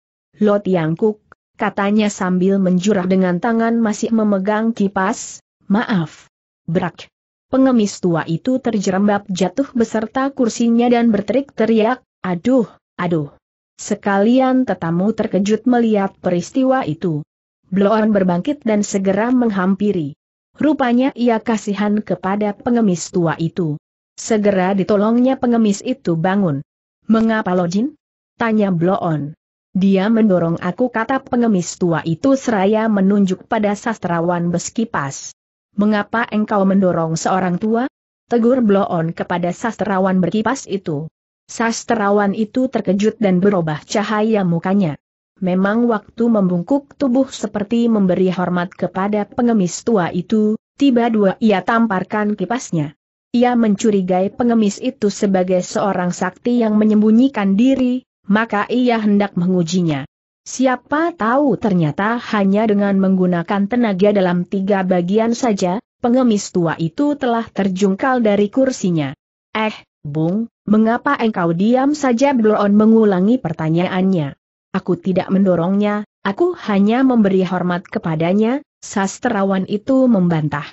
A: Lo Tiang Kuk, katanya sambil menjurah dengan tangan masih memegang kipas, maaf. Brak. Pengemis tua itu terjerembab jatuh beserta kursinya dan berteriak-teriak, aduh, aduh. Sekalian tetamu terkejut melihat peristiwa itu. Bloon berbangkit dan segera menghampiri. Rupanya ia kasihan kepada pengemis tua itu. Segera ditolongnya pengemis itu bangun. Mengapa Lojin? Tanya Bloon. Dia mendorong aku kata pengemis tua itu seraya menunjuk pada sastrawan berkipas. Mengapa engkau mendorong seorang tua? Tegur Bloon kepada sastrawan berkipas itu. Sastrawan itu terkejut dan berubah cahaya mukanya. Memang waktu membungkuk tubuh seperti memberi hormat kepada pengemis tua itu, tiba dua ia tamparkan kipasnya. Ia mencurigai pengemis itu sebagai seorang sakti yang menyembunyikan diri, maka ia hendak mengujinya. Siapa tahu ternyata hanya dengan menggunakan tenaga dalam tiga bagian saja, pengemis tua itu telah terjungkal dari kursinya. Eh, Bung, mengapa engkau diam saja Bloon mengulangi pertanyaannya. Aku tidak mendorongnya, aku hanya memberi hormat kepadanya, sastrawan itu membantah.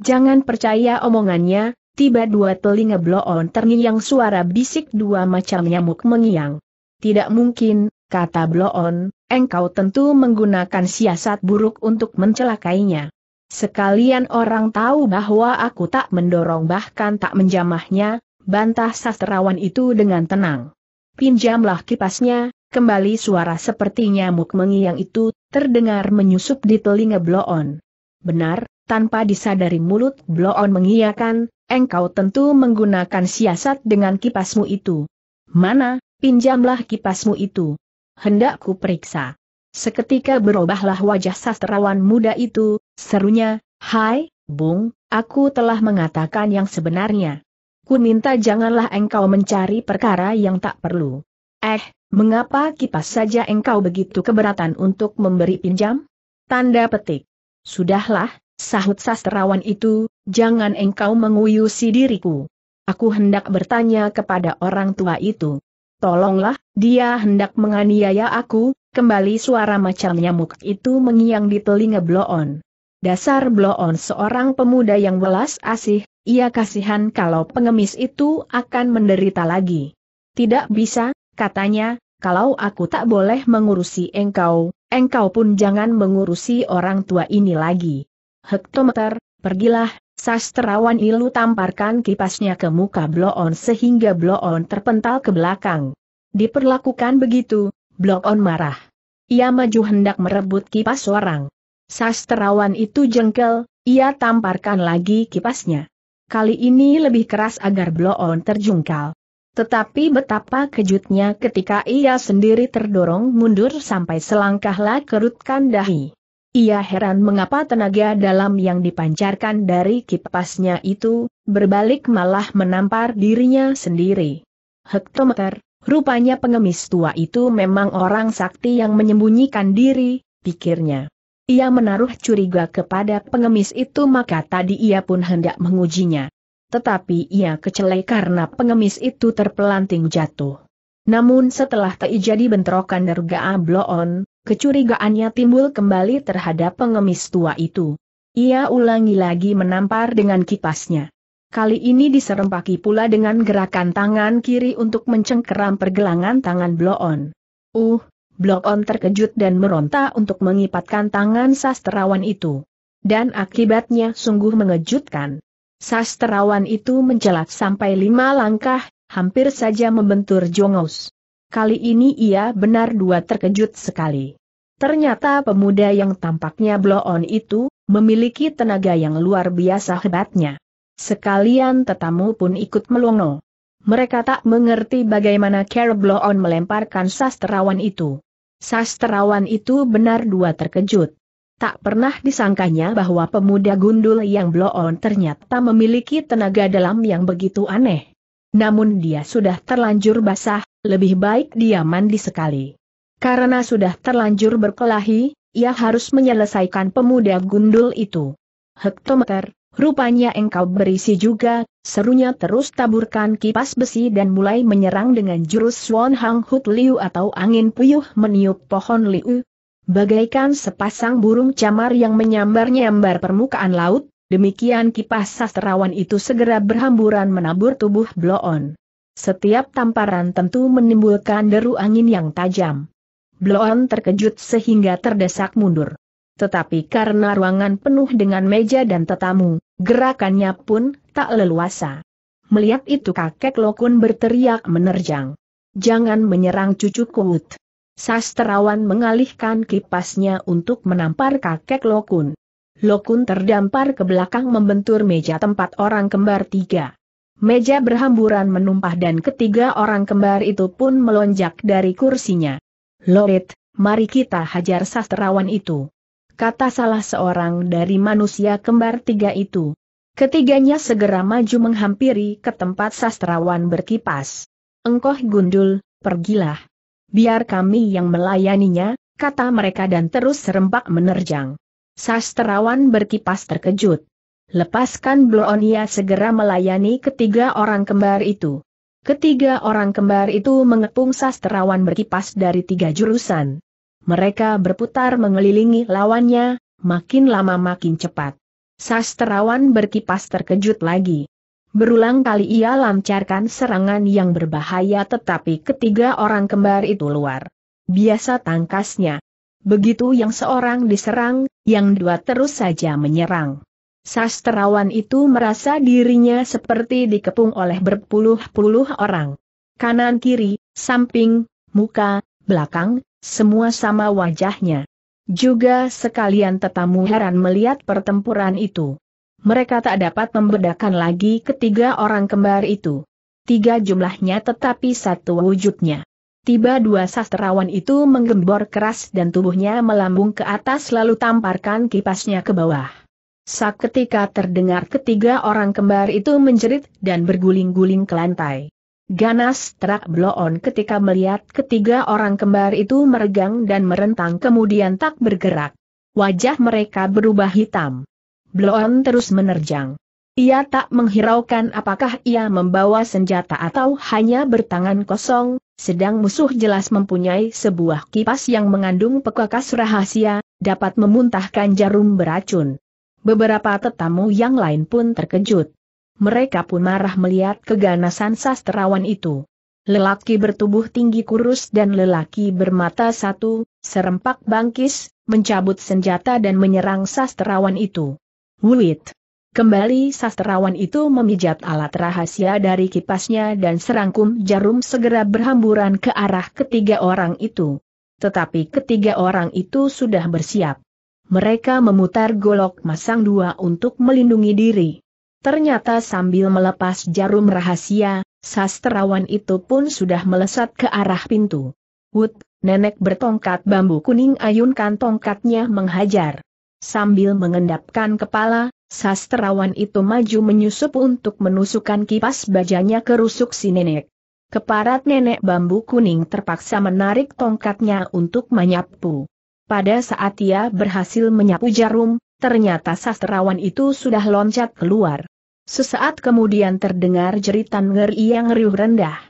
A: Jangan percaya omongannya, tiba dua telinga Bloon terngiang suara bisik dua macam nyamuk mengiang. Tidak mungkin, kata Bloon, engkau tentu menggunakan siasat buruk untuk mencelakainya. Sekalian orang tahu bahwa aku tak mendorong bahkan tak menjamahnya, bantah sastrawan itu dengan tenang. Pinjamlah kipasnya, kembali suara seperti nyamuk yang itu, terdengar menyusup di telinga Bloon. Benar, tanpa disadari mulut Bloon mengiyakan, engkau tentu menggunakan siasat dengan kipasmu itu. Mana, Pinjamlah kipasmu itu. Hendak ku periksa. Seketika berubahlah wajah sastrawan muda itu, serunya, Hai, Bung, aku telah mengatakan yang sebenarnya. Ku minta janganlah engkau mencari perkara yang tak perlu. Eh, mengapa kipas saja engkau begitu keberatan untuk memberi pinjam? Tanda petik. Sudahlah, sahut sastrawan itu, jangan engkau menguyusi diriku. Aku hendak bertanya kepada orang tua itu tolonglah, dia hendak menganiaya aku, kembali suara macam nyamuk itu mengiang di telinga Bloon. Dasar Bloon seorang pemuda yang welas asih, ia kasihan kalau pengemis itu akan menderita lagi. Tidak bisa, katanya, kalau aku tak boleh mengurusi engkau, engkau pun jangan mengurusi orang tua ini lagi. Hektometer, pergilah, Sastrawan Ilu tamparkan kipasnya ke muka Bloon sehingga Bloon terpental ke belakang. Diperlakukan begitu, Bloon marah. Ia maju hendak merebut kipas orang. Sastrawan itu jengkel, ia tamparkan lagi kipasnya. Kali ini lebih keras agar Bloon terjungkal. Tetapi betapa kejutnya ketika ia sendiri terdorong mundur sampai selangkahlah kerutkan dahi. Ia heran mengapa tenaga dalam yang dipancarkan dari kipasnya itu, berbalik malah menampar dirinya sendiri. Hektometer, rupanya pengemis tua itu memang orang sakti yang menyembunyikan diri, pikirnya. Ia menaruh curiga kepada pengemis itu maka tadi ia pun hendak mengujinya. Tetapi ia kecelai karena pengemis itu terpelanting jatuh. Namun setelah terjadi bentrokan derga abloon. Kecurigaannya timbul kembali terhadap pengemis tua itu. Ia ulangi lagi menampar dengan kipasnya. Kali ini diserempaki pula dengan gerakan tangan kiri untuk mencengkeram pergelangan tangan bloon. Uh, bloon terkejut dan meronta untuk mengipatkan tangan sastrawan itu. Dan akibatnya sungguh mengejutkan. Sastrawan itu menjelat sampai lima langkah, hampir saja membentur Jongos. Kali ini ia benar dua terkejut sekali. Ternyata pemuda yang tampaknya bloon itu, memiliki tenaga yang luar biasa hebatnya. Sekalian tetamu pun ikut melongo. Mereka tak mengerti bagaimana Care Bloon melemparkan sastrawan itu. Sastrawan itu benar dua terkejut. Tak pernah disangkanya bahwa pemuda gundul yang Bloon ternyata memiliki tenaga dalam yang begitu aneh. Namun dia sudah terlanjur basah, lebih baik dia mandi sekali. Karena sudah terlanjur berkelahi, ia harus menyelesaikan pemuda gundul itu. Hektometer, rupanya engkau berisi juga, serunya terus taburkan kipas besi dan mulai menyerang dengan jurus Swan Hang Hut Liu atau angin puyuh meniup pohon Liu. Bagaikan sepasang burung camar yang menyambar-nyambar permukaan laut, Demikian kipas sastrawan itu segera berhamburan menabur tubuh Bloon. Setiap tamparan tentu menimbulkan deru angin yang tajam. Bloon terkejut sehingga terdesak mundur. Tetapi karena ruangan penuh dengan meja dan tetamu, gerakannya pun tak leluasa. Melihat itu kakek Lokun berteriak menerjang. Jangan menyerang cucu Kuut. Sastrawan mengalihkan kipasnya untuk menampar kakek Lokun. Lokun terdampar ke belakang membentur meja tempat orang kembar tiga. Meja berhamburan menumpah dan ketiga orang kembar itu pun melonjak dari kursinya. Lorit, mari kita hajar sastrawan itu. Kata salah seorang dari manusia kembar tiga itu. Ketiganya segera maju menghampiri ke tempat sastrawan berkipas. Engkoh gundul, pergilah. Biar kami yang melayaninya, kata mereka dan terus serempak menerjang. Sastrawan berkipas terkejut. Lepaskan Bloonia segera melayani ketiga orang kembar itu. Ketiga orang kembar itu mengepung sastrawan berkipas dari tiga jurusan. Mereka berputar mengelilingi lawannya, makin lama makin cepat. Sastrawan berkipas terkejut lagi. Berulang kali ia lancarkan serangan yang berbahaya tetapi ketiga orang kembar itu luar. Biasa tangkasnya. Begitu yang seorang diserang, yang dua terus saja menyerang. Sastrawan itu merasa dirinya seperti dikepung oleh berpuluh-puluh orang. Kanan kiri, samping, muka, belakang, semua sama wajahnya. Juga sekalian tetamu heran melihat pertempuran itu. Mereka tak dapat membedakan lagi ketiga orang kembar itu. Tiga jumlahnya tetapi satu wujudnya. Tiba dua sastrawan itu menggembor keras dan tubuhnya melambung ke atas lalu tamparkan kipasnya ke bawah. Saat ketika terdengar ketiga orang kembar itu menjerit dan berguling-guling ke lantai. Ganas terak bloon ketika melihat ketiga orang kembar itu meregang dan merentang kemudian tak bergerak. Wajah mereka berubah hitam. Bloon terus menerjang. Ia tak menghiraukan apakah ia membawa senjata atau hanya bertangan kosong, sedang musuh jelas mempunyai sebuah kipas yang mengandung pekakas rahasia, dapat memuntahkan jarum beracun. Beberapa tetamu yang lain pun terkejut. Mereka pun marah melihat keganasan sastrawan itu. Lelaki bertubuh tinggi kurus dan lelaki bermata satu, serempak bangkis, mencabut senjata dan menyerang sastrawan itu. Wulit! Kembali sastrawan itu memijat alat rahasia dari kipasnya dan serangkum jarum segera berhamburan ke arah ketiga orang itu. Tetapi ketiga orang itu sudah bersiap. Mereka memutar golok masang dua untuk melindungi diri. Ternyata sambil melepas jarum rahasia, sastrawan itu pun sudah melesat ke arah pintu. Wood, nenek bertongkat bambu kuning ayunkan tongkatnya menghajar. Sambil mengendapkan kepala, Sastrawan itu maju menyusup untuk menusukkan kipas bajanya ke rusuk si nenek. Keparat nenek bambu kuning terpaksa menarik tongkatnya untuk menyapu. Pada saat ia berhasil menyapu jarum, ternyata sastrawan itu sudah loncat keluar. Sesaat kemudian terdengar jeritan ngeri yang riuh rendah.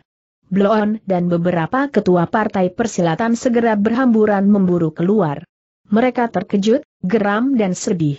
A: Blon dan beberapa ketua partai persilatan segera berhamburan memburu keluar. Mereka terkejut, geram dan sedih.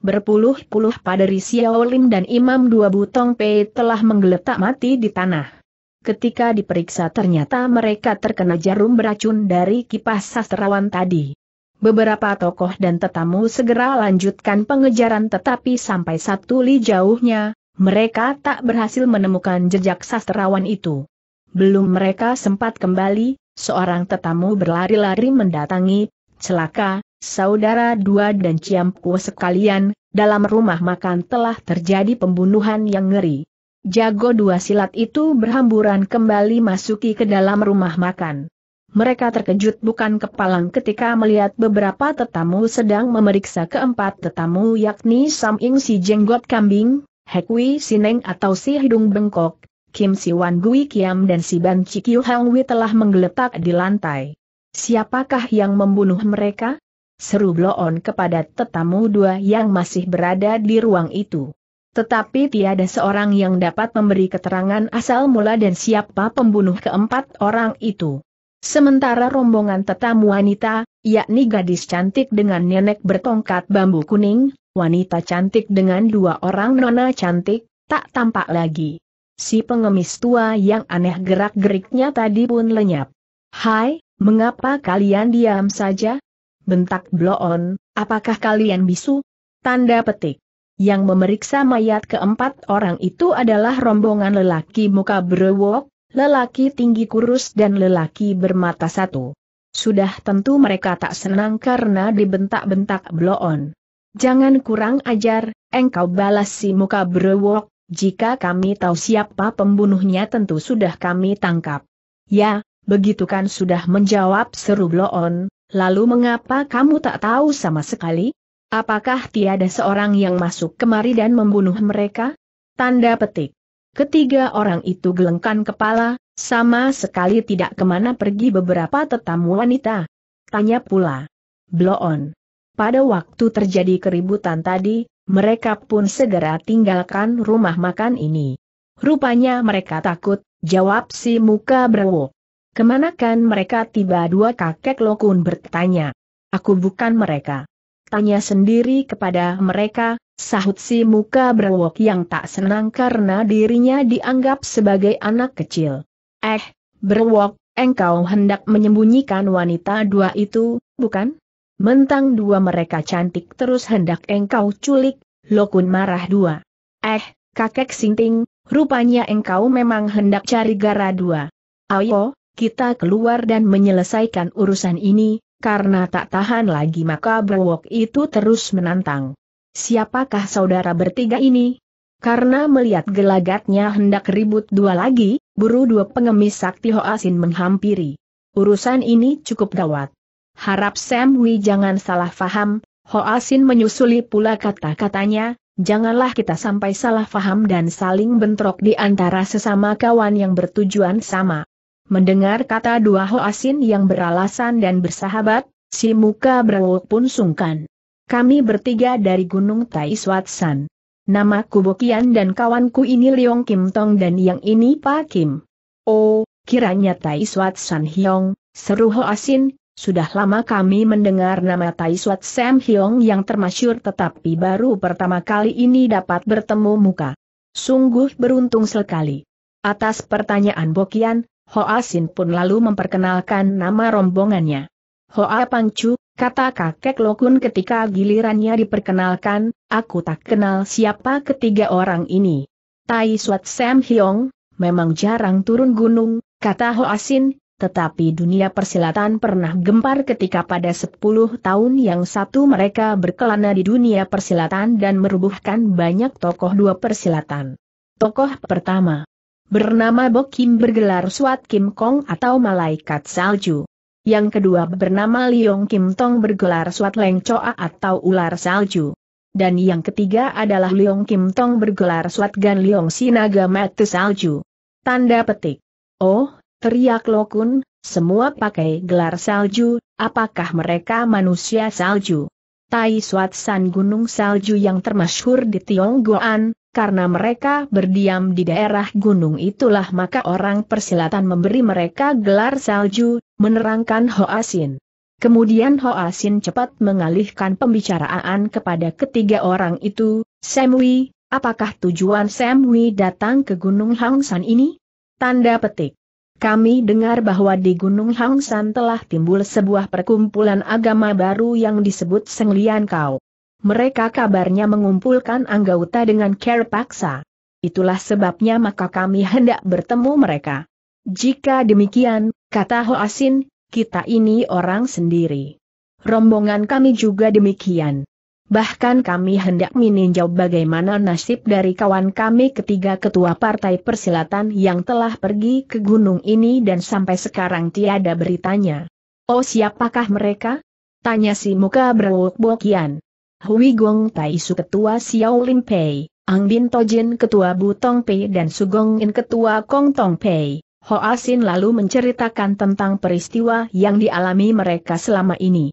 A: Berpuluh-puluh paderi Xiaolin dan Imam Dua Butong Pei telah menggeletak mati di tanah. Ketika diperiksa ternyata mereka terkena jarum beracun dari kipas sastrawan tadi. Beberapa tokoh dan tetamu segera lanjutkan pengejaran tetapi sampai satu li jauhnya, mereka tak berhasil menemukan jejak sastrawan itu. Belum mereka sempat kembali, seorang tetamu berlari-lari mendatangi, celaka, saudara dua dan Ciampu sekalian, dalam rumah makan telah terjadi pembunuhan yang ngeri. Jago dua silat itu berhamburan kembali masuki ke dalam rumah makan. Mereka terkejut bukan kepalang ketika melihat beberapa tetamu sedang memeriksa keempat tetamu yakni Sam Saming si jenggot kambing, Hekwi Sineng atau si hidung bengkok, Kim Siwan Gui Kiam dan si Ban Cikyu Wei telah menggeletak di lantai. Siapakah yang membunuh mereka? seru Bloon kepada tetamu dua yang masih berada di ruang itu. Tetapi tiada seorang yang dapat memberi keterangan asal mula dan siapa pembunuh keempat orang itu. Sementara rombongan tetamu wanita, yakni gadis cantik dengan nenek bertongkat bambu kuning, wanita cantik dengan dua orang nona cantik, tak tampak lagi. Si pengemis tua yang aneh gerak-geriknya tadi pun lenyap. Hai, mengapa kalian diam saja? Bentak bloon, apakah kalian bisu? Tanda petik. Yang memeriksa mayat keempat orang itu adalah rombongan lelaki muka berwok, lelaki tinggi kurus dan lelaki bermata satu. Sudah tentu mereka tak senang karena dibentak-bentak bloon. Jangan kurang ajar, engkau balas si muka berwok, jika kami tahu siapa pembunuhnya tentu sudah kami tangkap. Ya, begitu kan sudah menjawab seru bloon, Lalu mengapa kamu tak tahu sama sekali? Apakah tiada seorang yang masuk kemari dan membunuh mereka? Tanda petik. Ketiga orang itu gelengkan kepala, sama sekali tidak kemana pergi beberapa tetamu wanita. Tanya pula. Bloon. Pada waktu terjadi keributan tadi, mereka pun segera tinggalkan rumah makan ini. Rupanya mereka takut, jawab si muka berwok. Kemanakan mereka tiba dua kakek Lokun bertanya. Aku bukan mereka. Tanya sendiri kepada mereka, sahut si muka berwok yang tak senang karena dirinya dianggap sebagai anak kecil. Eh, berwok, engkau hendak menyembunyikan wanita dua itu, bukan? Mentang dua mereka cantik terus hendak engkau culik, Lokun marah dua. Eh, kakek sinting, rupanya engkau memang hendak cari gara dua. Ayo, kita keluar dan menyelesaikan urusan ini, karena tak tahan lagi maka Brewok itu terus menantang. Siapakah saudara bertiga ini? Karena melihat gelagatnya hendak ribut dua lagi, buru dua pengemis sakti Hoasin menghampiri. Urusan ini cukup gawat. Harap Sam Wi jangan salah faham, Hoasin menyusuli pula kata-katanya, janganlah kita sampai salah faham dan saling bentrok di antara sesama kawan yang bertujuan sama. Mendengar kata dua Ho Asin yang beralasan dan bersahabat, si muka berwok pun sungkan. Kami bertiga dari Gunung Tai San. Nama Kubokian dan kawanku ini Leong Kim Tong dan yang ini Pak Kim. Oh, kiranya Tai San Hyong, seru Ho Asin. sudah lama kami mendengar nama Taiswat Sam Hyong yang termasyur tetapi baru pertama kali ini dapat bertemu muka. Sungguh beruntung sekali. Atas pertanyaan Bokian, Hoa Asin pun lalu memperkenalkan nama rombongannya. Hoa Pangcu, kata kakek Lokun ketika gilirannya diperkenalkan, aku tak kenal siapa ketiga orang ini. Tai Suat Sam Hyong, memang jarang turun gunung, kata Ho Asin. tetapi dunia persilatan pernah gempar ketika pada 10 tahun yang satu mereka berkelana di dunia persilatan dan merubuhkan banyak tokoh dua persilatan. Tokoh pertama bernama Bo Kim bergelar Suat Kim Kong atau Malaikat Salju. Yang kedua bernama Liong Kim Tong bergelar Suat Leng Choa atau Ular Salju. Dan yang ketiga adalah Liong Kim Tong bergelar Suat Gan Liong Sinaga Mati Salju. Tanda petik. Oh, teriak Lokun, semua pakai gelar salju, apakah mereka manusia salju? Tai Suat San Gunung Salju yang termasyhur di Tionggoan, karena mereka berdiam di daerah gunung itulah maka orang persilatan memberi mereka gelar salju, menerangkan Hoasin. Kemudian Hoasin cepat mengalihkan pembicaraan kepada ketiga orang itu, Samui, apakah tujuan Samui datang ke Gunung Hangsan ini? Tanda petik. Kami dengar bahwa di Gunung Hangsan telah timbul sebuah perkumpulan agama baru yang disebut Senglian Kau. Mereka kabarnya mengumpulkan anggota dengan care paksa. Itulah sebabnya maka kami hendak bertemu mereka. Jika demikian, kata Hoasin, kita ini orang sendiri. Rombongan kami juga demikian. Bahkan kami hendak meninjau bagaimana nasib dari kawan kami ketiga ketua partai persilatan yang telah pergi ke gunung ini dan sampai sekarang tiada beritanya. Oh siapakah mereka? Tanya si muka berwok-wokian. Hui Gong Tai Su Ketua Xiao Lim Pei, Ang Bin Tojin Ketua Bu Tong Pei dan Sugong In Ketua Kong Tong Pei. Ho Asin lalu menceritakan tentang peristiwa yang dialami mereka selama ini.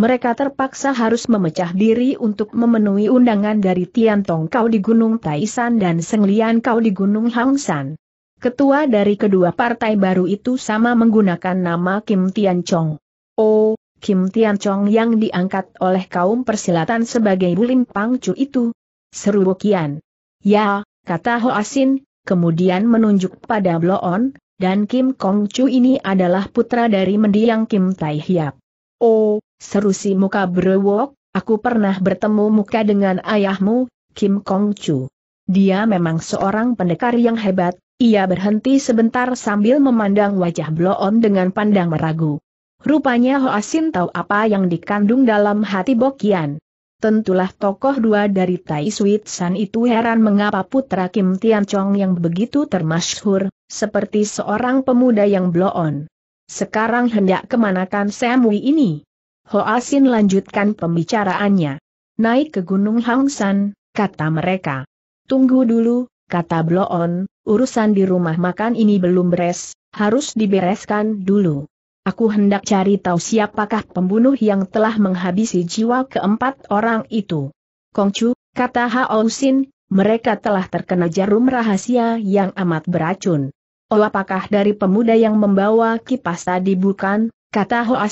A: Mereka terpaksa harus memecah diri untuk memenuhi undangan dari Tian Tong Kau di Gunung Taishan dan Seng Lian Kau di Gunung Hangsan. Ketua dari kedua partai baru itu sama menggunakan nama Kim Tian Chong. Oh, Kim Tian Chong yang diangkat oleh kaum persilatan sebagai Bulim Pangcu itu? Seru Bukian. Ya, kata Ho Asin, kemudian menunjuk pada Bloon, dan Kim Kong Chu ini adalah putra dari mendiang Kim Tai Hiap. Oh, seru si muka berwok, aku pernah bertemu muka dengan ayahmu, Kim Kong Chu. Dia memang seorang pendekar yang hebat, ia berhenti sebentar sambil memandang wajah Bloon dengan pandang meragu. Rupanya Hoasin tahu apa yang dikandung dalam hati Bokian. Tentulah tokoh dua dari Tai Suit San itu heran mengapa putra Kim Tian Chong yang begitu termasyhur, seperti seorang pemuda yang blow Sekarang hendak kemanakan Samui ini? Hoasin lanjutkan pembicaraannya. Naik ke Gunung San, kata mereka. Tunggu dulu, kata Bloon, urusan di rumah makan ini belum beres, harus dibereskan dulu. Aku hendak cari tahu siapakah pembunuh yang telah menghabisi jiwa keempat orang itu. Kongcu, kata Hao Sin, mereka telah terkena jarum rahasia yang amat beracun. Oh apakah dari pemuda yang membawa kipas tadi bukan, kata Hoa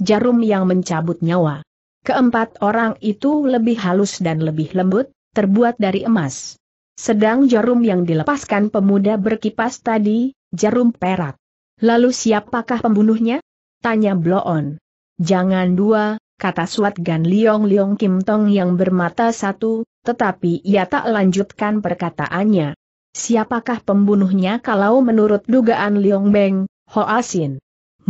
A: jarum yang mencabut nyawa. Keempat orang itu lebih halus dan lebih lembut, terbuat dari emas. Sedang jarum yang dilepaskan pemuda berkipas tadi, jarum perak. Lalu siapakah pembunuhnya? Tanya Bloon. Jangan dua, kata Suat Gan Liong Liong Kim Tong yang bermata satu, tetapi ia tak lanjutkan perkataannya. Siapakah pembunuhnya kalau menurut dugaan Liong Beng, Ho Asin?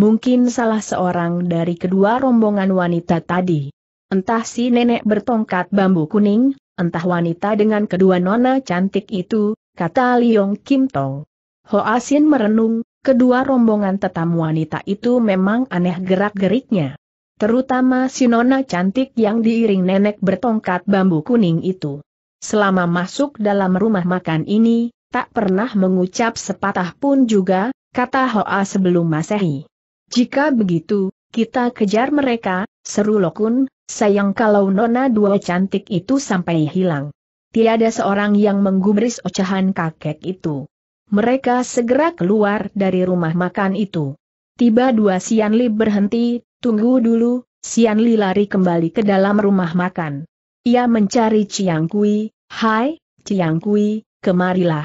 A: Mungkin salah seorang dari kedua rombongan wanita tadi. Entah si nenek bertongkat bambu kuning, entah wanita dengan kedua nona cantik itu, kata Liong Kim Tong. Ho Asin merenung, Kedua rombongan tetamu wanita itu memang aneh gerak-geriknya. Terutama si nona cantik yang diiring nenek bertongkat bambu kuning itu. Selama masuk dalam rumah makan ini, tak pernah mengucap sepatah pun juga, kata Hoa sebelum Masehi. Jika begitu, kita kejar mereka, seru Lokun, sayang kalau nona dua cantik itu sampai hilang. Tiada seorang yang menggubris ocehan kakek itu mereka segera keluar dari rumah makan itu. Tiba dua Sianli berhenti, tunggu dulu, Sianli lari kembali ke dalam rumah makan. Ia mencari Ciang Kui, hai, Ciang Kui, kemarilah.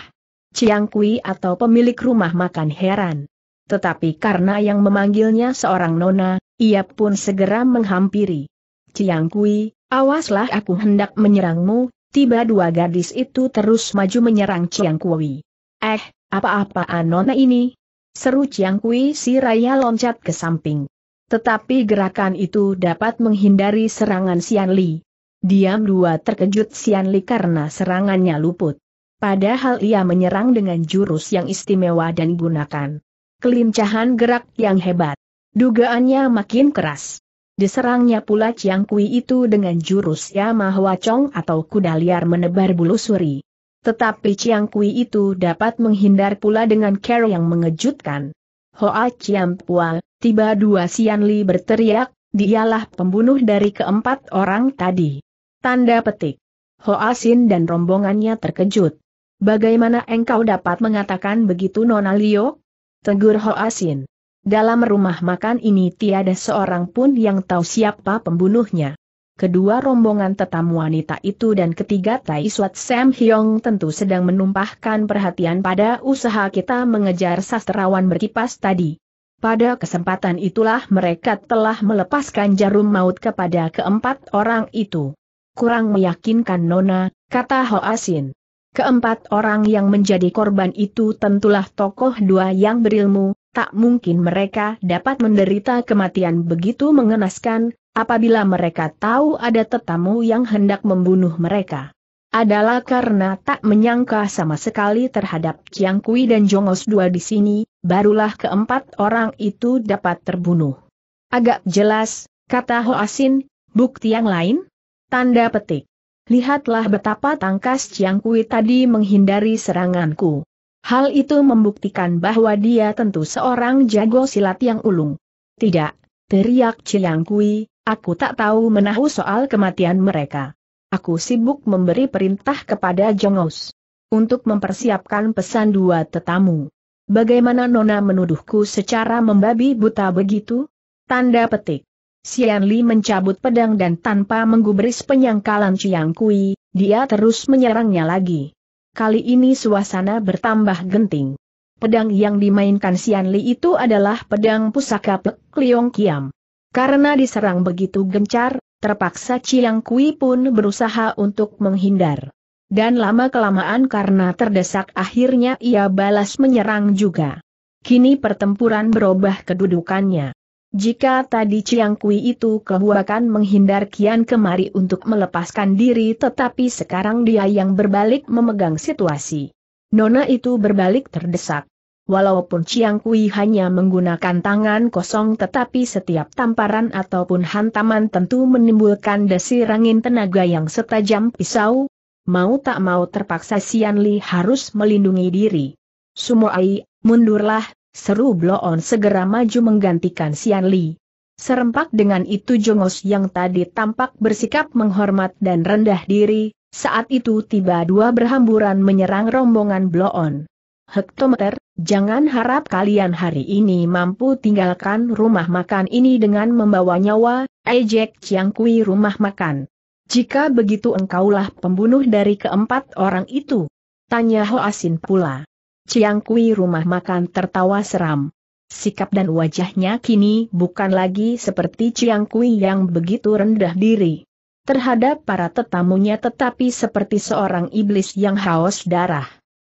A: Ciang Kui atau pemilik rumah makan heran. Tetapi karena yang memanggilnya seorang nona, ia pun segera menghampiri. Ciang Kui, awaslah aku hendak menyerangmu, tiba dua gadis itu terus maju menyerang Ciang Kui. Eh, apa-apaan nona ini? Seru Chiang Kui si Raya loncat ke samping. Tetapi gerakan itu dapat menghindari serangan Sian Li. Diam dua terkejut Sian Li karena serangannya luput. Padahal ia menyerang dengan jurus yang istimewa dan gunakan. Kelincahan gerak yang hebat. Dugaannya makin keras. Diserangnya pula Chiang Kui itu dengan jurus Yamahua Chong atau kuda liar menebar bulu suri. Tetapi Chiang Kui itu dapat menghindar pula dengan cara yang mengejutkan. Hoa Chiang Pua, tiba dua Sian Li berteriak, dialah pembunuh dari keempat orang tadi. Tanda petik. Hoa Sin dan rombongannya terkejut. Bagaimana engkau dapat mengatakan begitu Nona Liu? Tegur Hoa Sin. Dalam rumah makan ini tiada seorang pun yang tahu siapa pembunuhnya kedua rombongan tetamu wanita itu dan ketiga Tai Suat Sam Hyong tentu sedang menumpahkan perhatian pada usaha kita mengejar sastrawan berkipas tadi. Pada kesempatan itulah mereka telah melepaskan jarum maut kepada keempat orang itu. Kurang meyakinkan Nona, kata Ho Asin. Keempat orang yang menjadi korban itu tentulah tokoh dua yang berilmu, tak mungkin mereka dapat menderita kematian begitu mengenaskan, apabila mereka tahu ada tetamu yang hendak membunuh mereka. Adalah karena tak menyangka sama sekali terhadap Chiang Kui dan Jongos dua di sini, barulah keempat orang itu dapat terbunuh. Agak jelas, kata Hoasin, bukti yang lain? Tanda petik. Lihatlah betapa tangkas Chiang Kui tadi menghindari seranganku. Hal itu membuktikan bahwa dia tentu seorang jago silat yang ulung. Tidak, teriak Chiang Kui, Aku tak tahu menahu soal kematian mereka. Aku sibuk memberi perintah kepada Jongos untuk mempersiapkan pesan dua tetamu. Bagaimana Nona menuduhku secara membabi buta begitu? Tanda petik. Sian Li mencabut pedang dan tanpa menggubris penyangkalan Chiang Kui, dia terus menyerangnya lagi. Kali ini suasana bertambah genting. Pedang yang dimainkan Sian Li itu adalah pedang pusaka Pek Liong Kiam. Karena diserang begitu gencar, terpaksa Chiang Kui pun berusaha untuk menghindar. Dan lama-kelamaan karena terdesak akhirnya ia balas menyerang juga. Kini pertempuran berubah kedudukannya. Jika tadi Chiang Kui itu kehuakan menghindar kian kemari untuk melepaskan diri tetapi sekarang dia yang berbalik memegang situasi. Nona itu berbalik terdesak. Walaupun Chiang Kui hanya menggunakan tangan kosong tetapi setiap tamparan ataupun hantaman tentu menimbulkan desir angin tenaga yang setajam pisau. Mau tak mau terpaksa Sian Li harus melindungi diri. Sumoai, mundurlah, seru Bloon segera maju menggantikan Sian Li. Serempak dengan itu Jongos yang tadi tampak bersikap menghormat dan rendah diri, saat itu tiba dua berhamburan menyerang rombongan Bloon. Hektometer, jangan harap kalian hari ini mampu tinggalkan rumah makan ini dengan membawa nyawa, ejek Chiang Kui rumah makan. Jika begitu engkaulah pembunuh dari keempat orang itu. Tanya Ho Asin pula. Chiang Kui rumah makan tertawa seram. Sikap dan wajahnya kini bukan lagi seperti Chiang Kui yang begitu rendah diri. Terhadap para tetamunya tetapi seperti seorang iblis yang haus darah.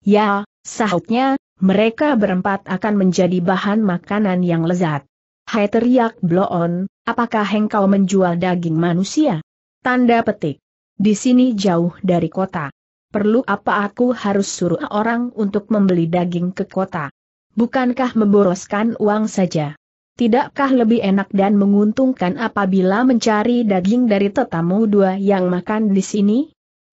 A: Ya, Sahutnya, mereka berempat akan menjadi bahan makanan yang lezat. Hai teriak Bloon, apakah engkau menjual daging manusia? Tanda petik. Di sini jauh dari kota. Perlu apa aku harus suruh orang untuk membeli daging ke kota? Bukankah memboroskan uang saja? Tidakkah lebih enak dan menguntungkan apabila mencari daging dari tetamu dua yang makan di sini?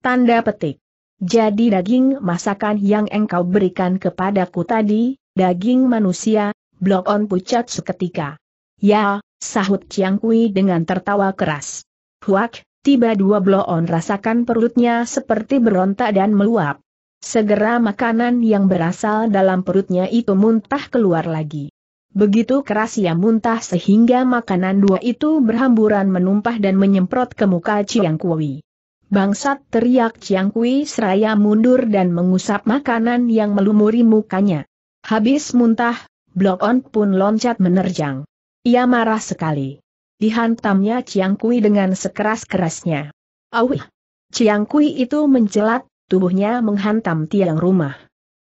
A: Tanda petik. Jadi daging masakan yang engkau berikan kepadaku tadi, daging manusia, blok on pucat seketika. Ya, sahut Chiang Kui dengan tertawa keras. Huak, tiba dua blok on rasakan perutnya seperti berontak dan meluap. Segera makanan yang berasal dalam perutnya itu muntah keluar lagi. Begitu keras ia muntah sehingga makanan dua itu berhamburan menumpah dan menyemprot ke muka Chiang Kui. Bangsat teriak Chiang Kui seraya mundur dan mengusap makanan yang melumuri mukanya. Habis muntah, Blok On pun loncat menerjang. Ia marah sekali. Dihantamnya Chiang Kui dengan sekeras-kerasnya. Awi! Chiang Kui itu mencelat, tubuhnya menghantam tiang rumah.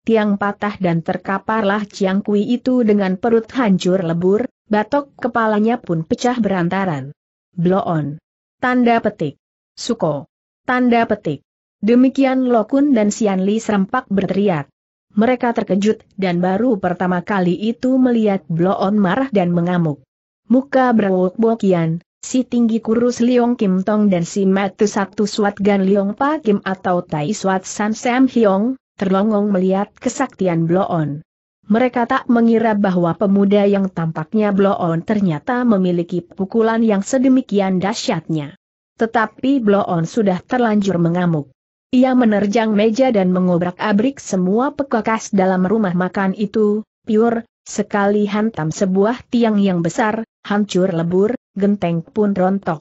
A: Tiang patah dan terkaparlah Chiang Kui itu dengan perut hancur lebur, batok kepalanya pun pecah berantaran. Blok On. Tanda petik. Suko. Tanda petik. Demikian Lokun dan Sianli serempak berteriak. Mereka terkejut dan baru pertama kali itu melihat Bloon marah dan mengamuk. Muka berwok-wokian, si tinggi kurus Liong Kim Tong dan si matu satu Suat Gan Liong Pa Kim atau Tai Suat San Sam Hyong, terlongong melihat kesaktian Bloon. Mereka tak mengira bahwa pemuda yang tampaknya Bloon ternyata memiliki pukulan yang sedemikian dahsyatnya. Tetapi Bloon sudah terlanjur mengamuk. Ia menerjang meja dan mengobrak-abrik semua pekakas dalam rumah makan itu, Pure sekali hantam sebuah tiang yang besar, hancur lebur, genteng pun rontok.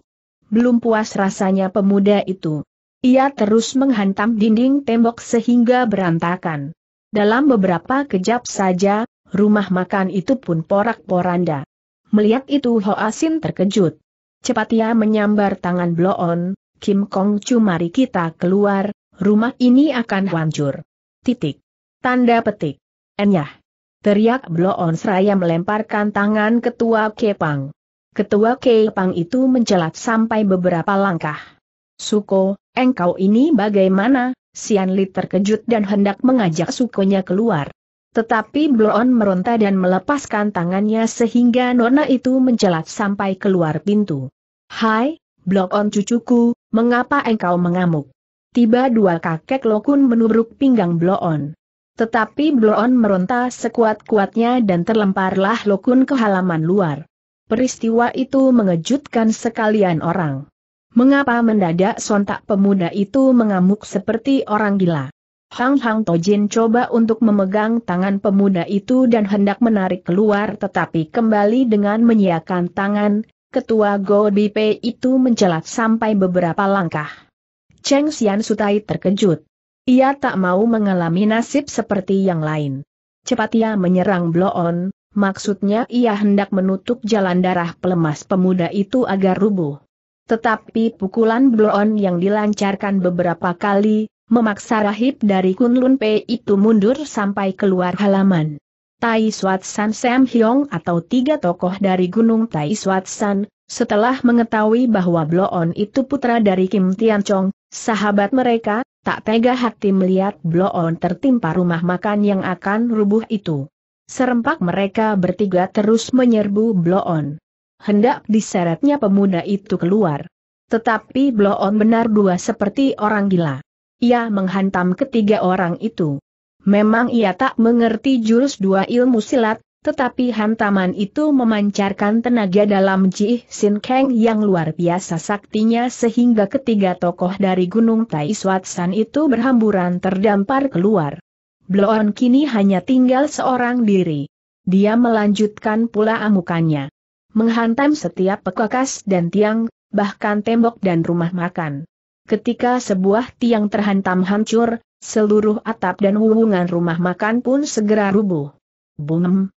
A: Belum puas rasanya pemuda itu. Ia terus menghantam dinding tembok sehingga berantakan. Dalam beberapa kejap saja, rumah makan itu pun porak-poranda. Melihat itu Hoa Sin terkejut. Cepat ia menyambar tangan Bloon, Kim Kong Chu mari kita keluar, rumah ini akan hancur. Titik. Tanda petik. Enyah. Teriak Bloon seraya melemparkan tangan ketua Kepang. Ketua Kepang itu mencelat sampai beberapa langkah. Suko, engkau ini bagaimana? Sian Li terkejut dan hendak mengajak sukonya keluar. Tetapi Bloon meronta dan melepaskan tangannya sehingga nona itu mencelat sampai keluar pintu. Hai, blok on cucuku, mengapa engkau mengamuk? Tiba dua kakek Lokun menubruk pinggang blok on. Tetapi blok on meronta sekuat-kuatnya dan terlemparlah Lokun ke halaman luar. Peristiwa itu mengejutkan sekalian orang. Mengapa mendadak sontak pemuda itu mengamuk seperti orang gila? Hang Hang Tojin coba untuk memegang tangan pemuda itu dan hendak menarik keluar tetapi kembali dengan menyiakan tangan, ketua P itu mencelat sampai beberapa langkah. Cheng Xian Sutai terkejut. Ia tak mau mengalami nasib seperti yang lain. Cepat ia menyerang Bloon, maksudnya ia hendak menutup jalan darah pelemas pemuda itu agar rubuh. Tetapi pukulan Bloon yang dilancarkan beberapa kali, memaksa rahib dari Kunlun P itu mundur sampai keluar halaman. Tai Suat San Sam Hyong atau tiga tokoh dari Gunung Tai Suat San, setelah mengetahui bahwa Bloon itu putra dari Kim Tian Chong, sahabat mereka, tak tega hati melihat Bloon tertimpa rumah makan yang akan rubuh itu. Serempak mereka bertiga terus menyerbu Bloon. Hendak diseretnya pemuda itu keluar. Tetapi Bloon benar dua seperti orang gila. Ia menghantam ketiga orang itu. Memang ia tak mengerti jurus dua ilmu silat, tetapi hantaman itu memancarkan tenaga dalam Ji Sin Kang yang luar biasa saktinya sehingga ketiga tokoh dari Gunung Tai San itu berhamburan terdampar keluar. Bloon kini hanya tinggal seorang diri. Dia melanjutkan pula amukannya. Menghantam setiap pekakas dan tiang, bahkan tembok dan rumah makan. Ketika sebuah tiang terhantam hancur, Seluruh atap dan hubungan rumah makan pun segera rubuh. Bungem,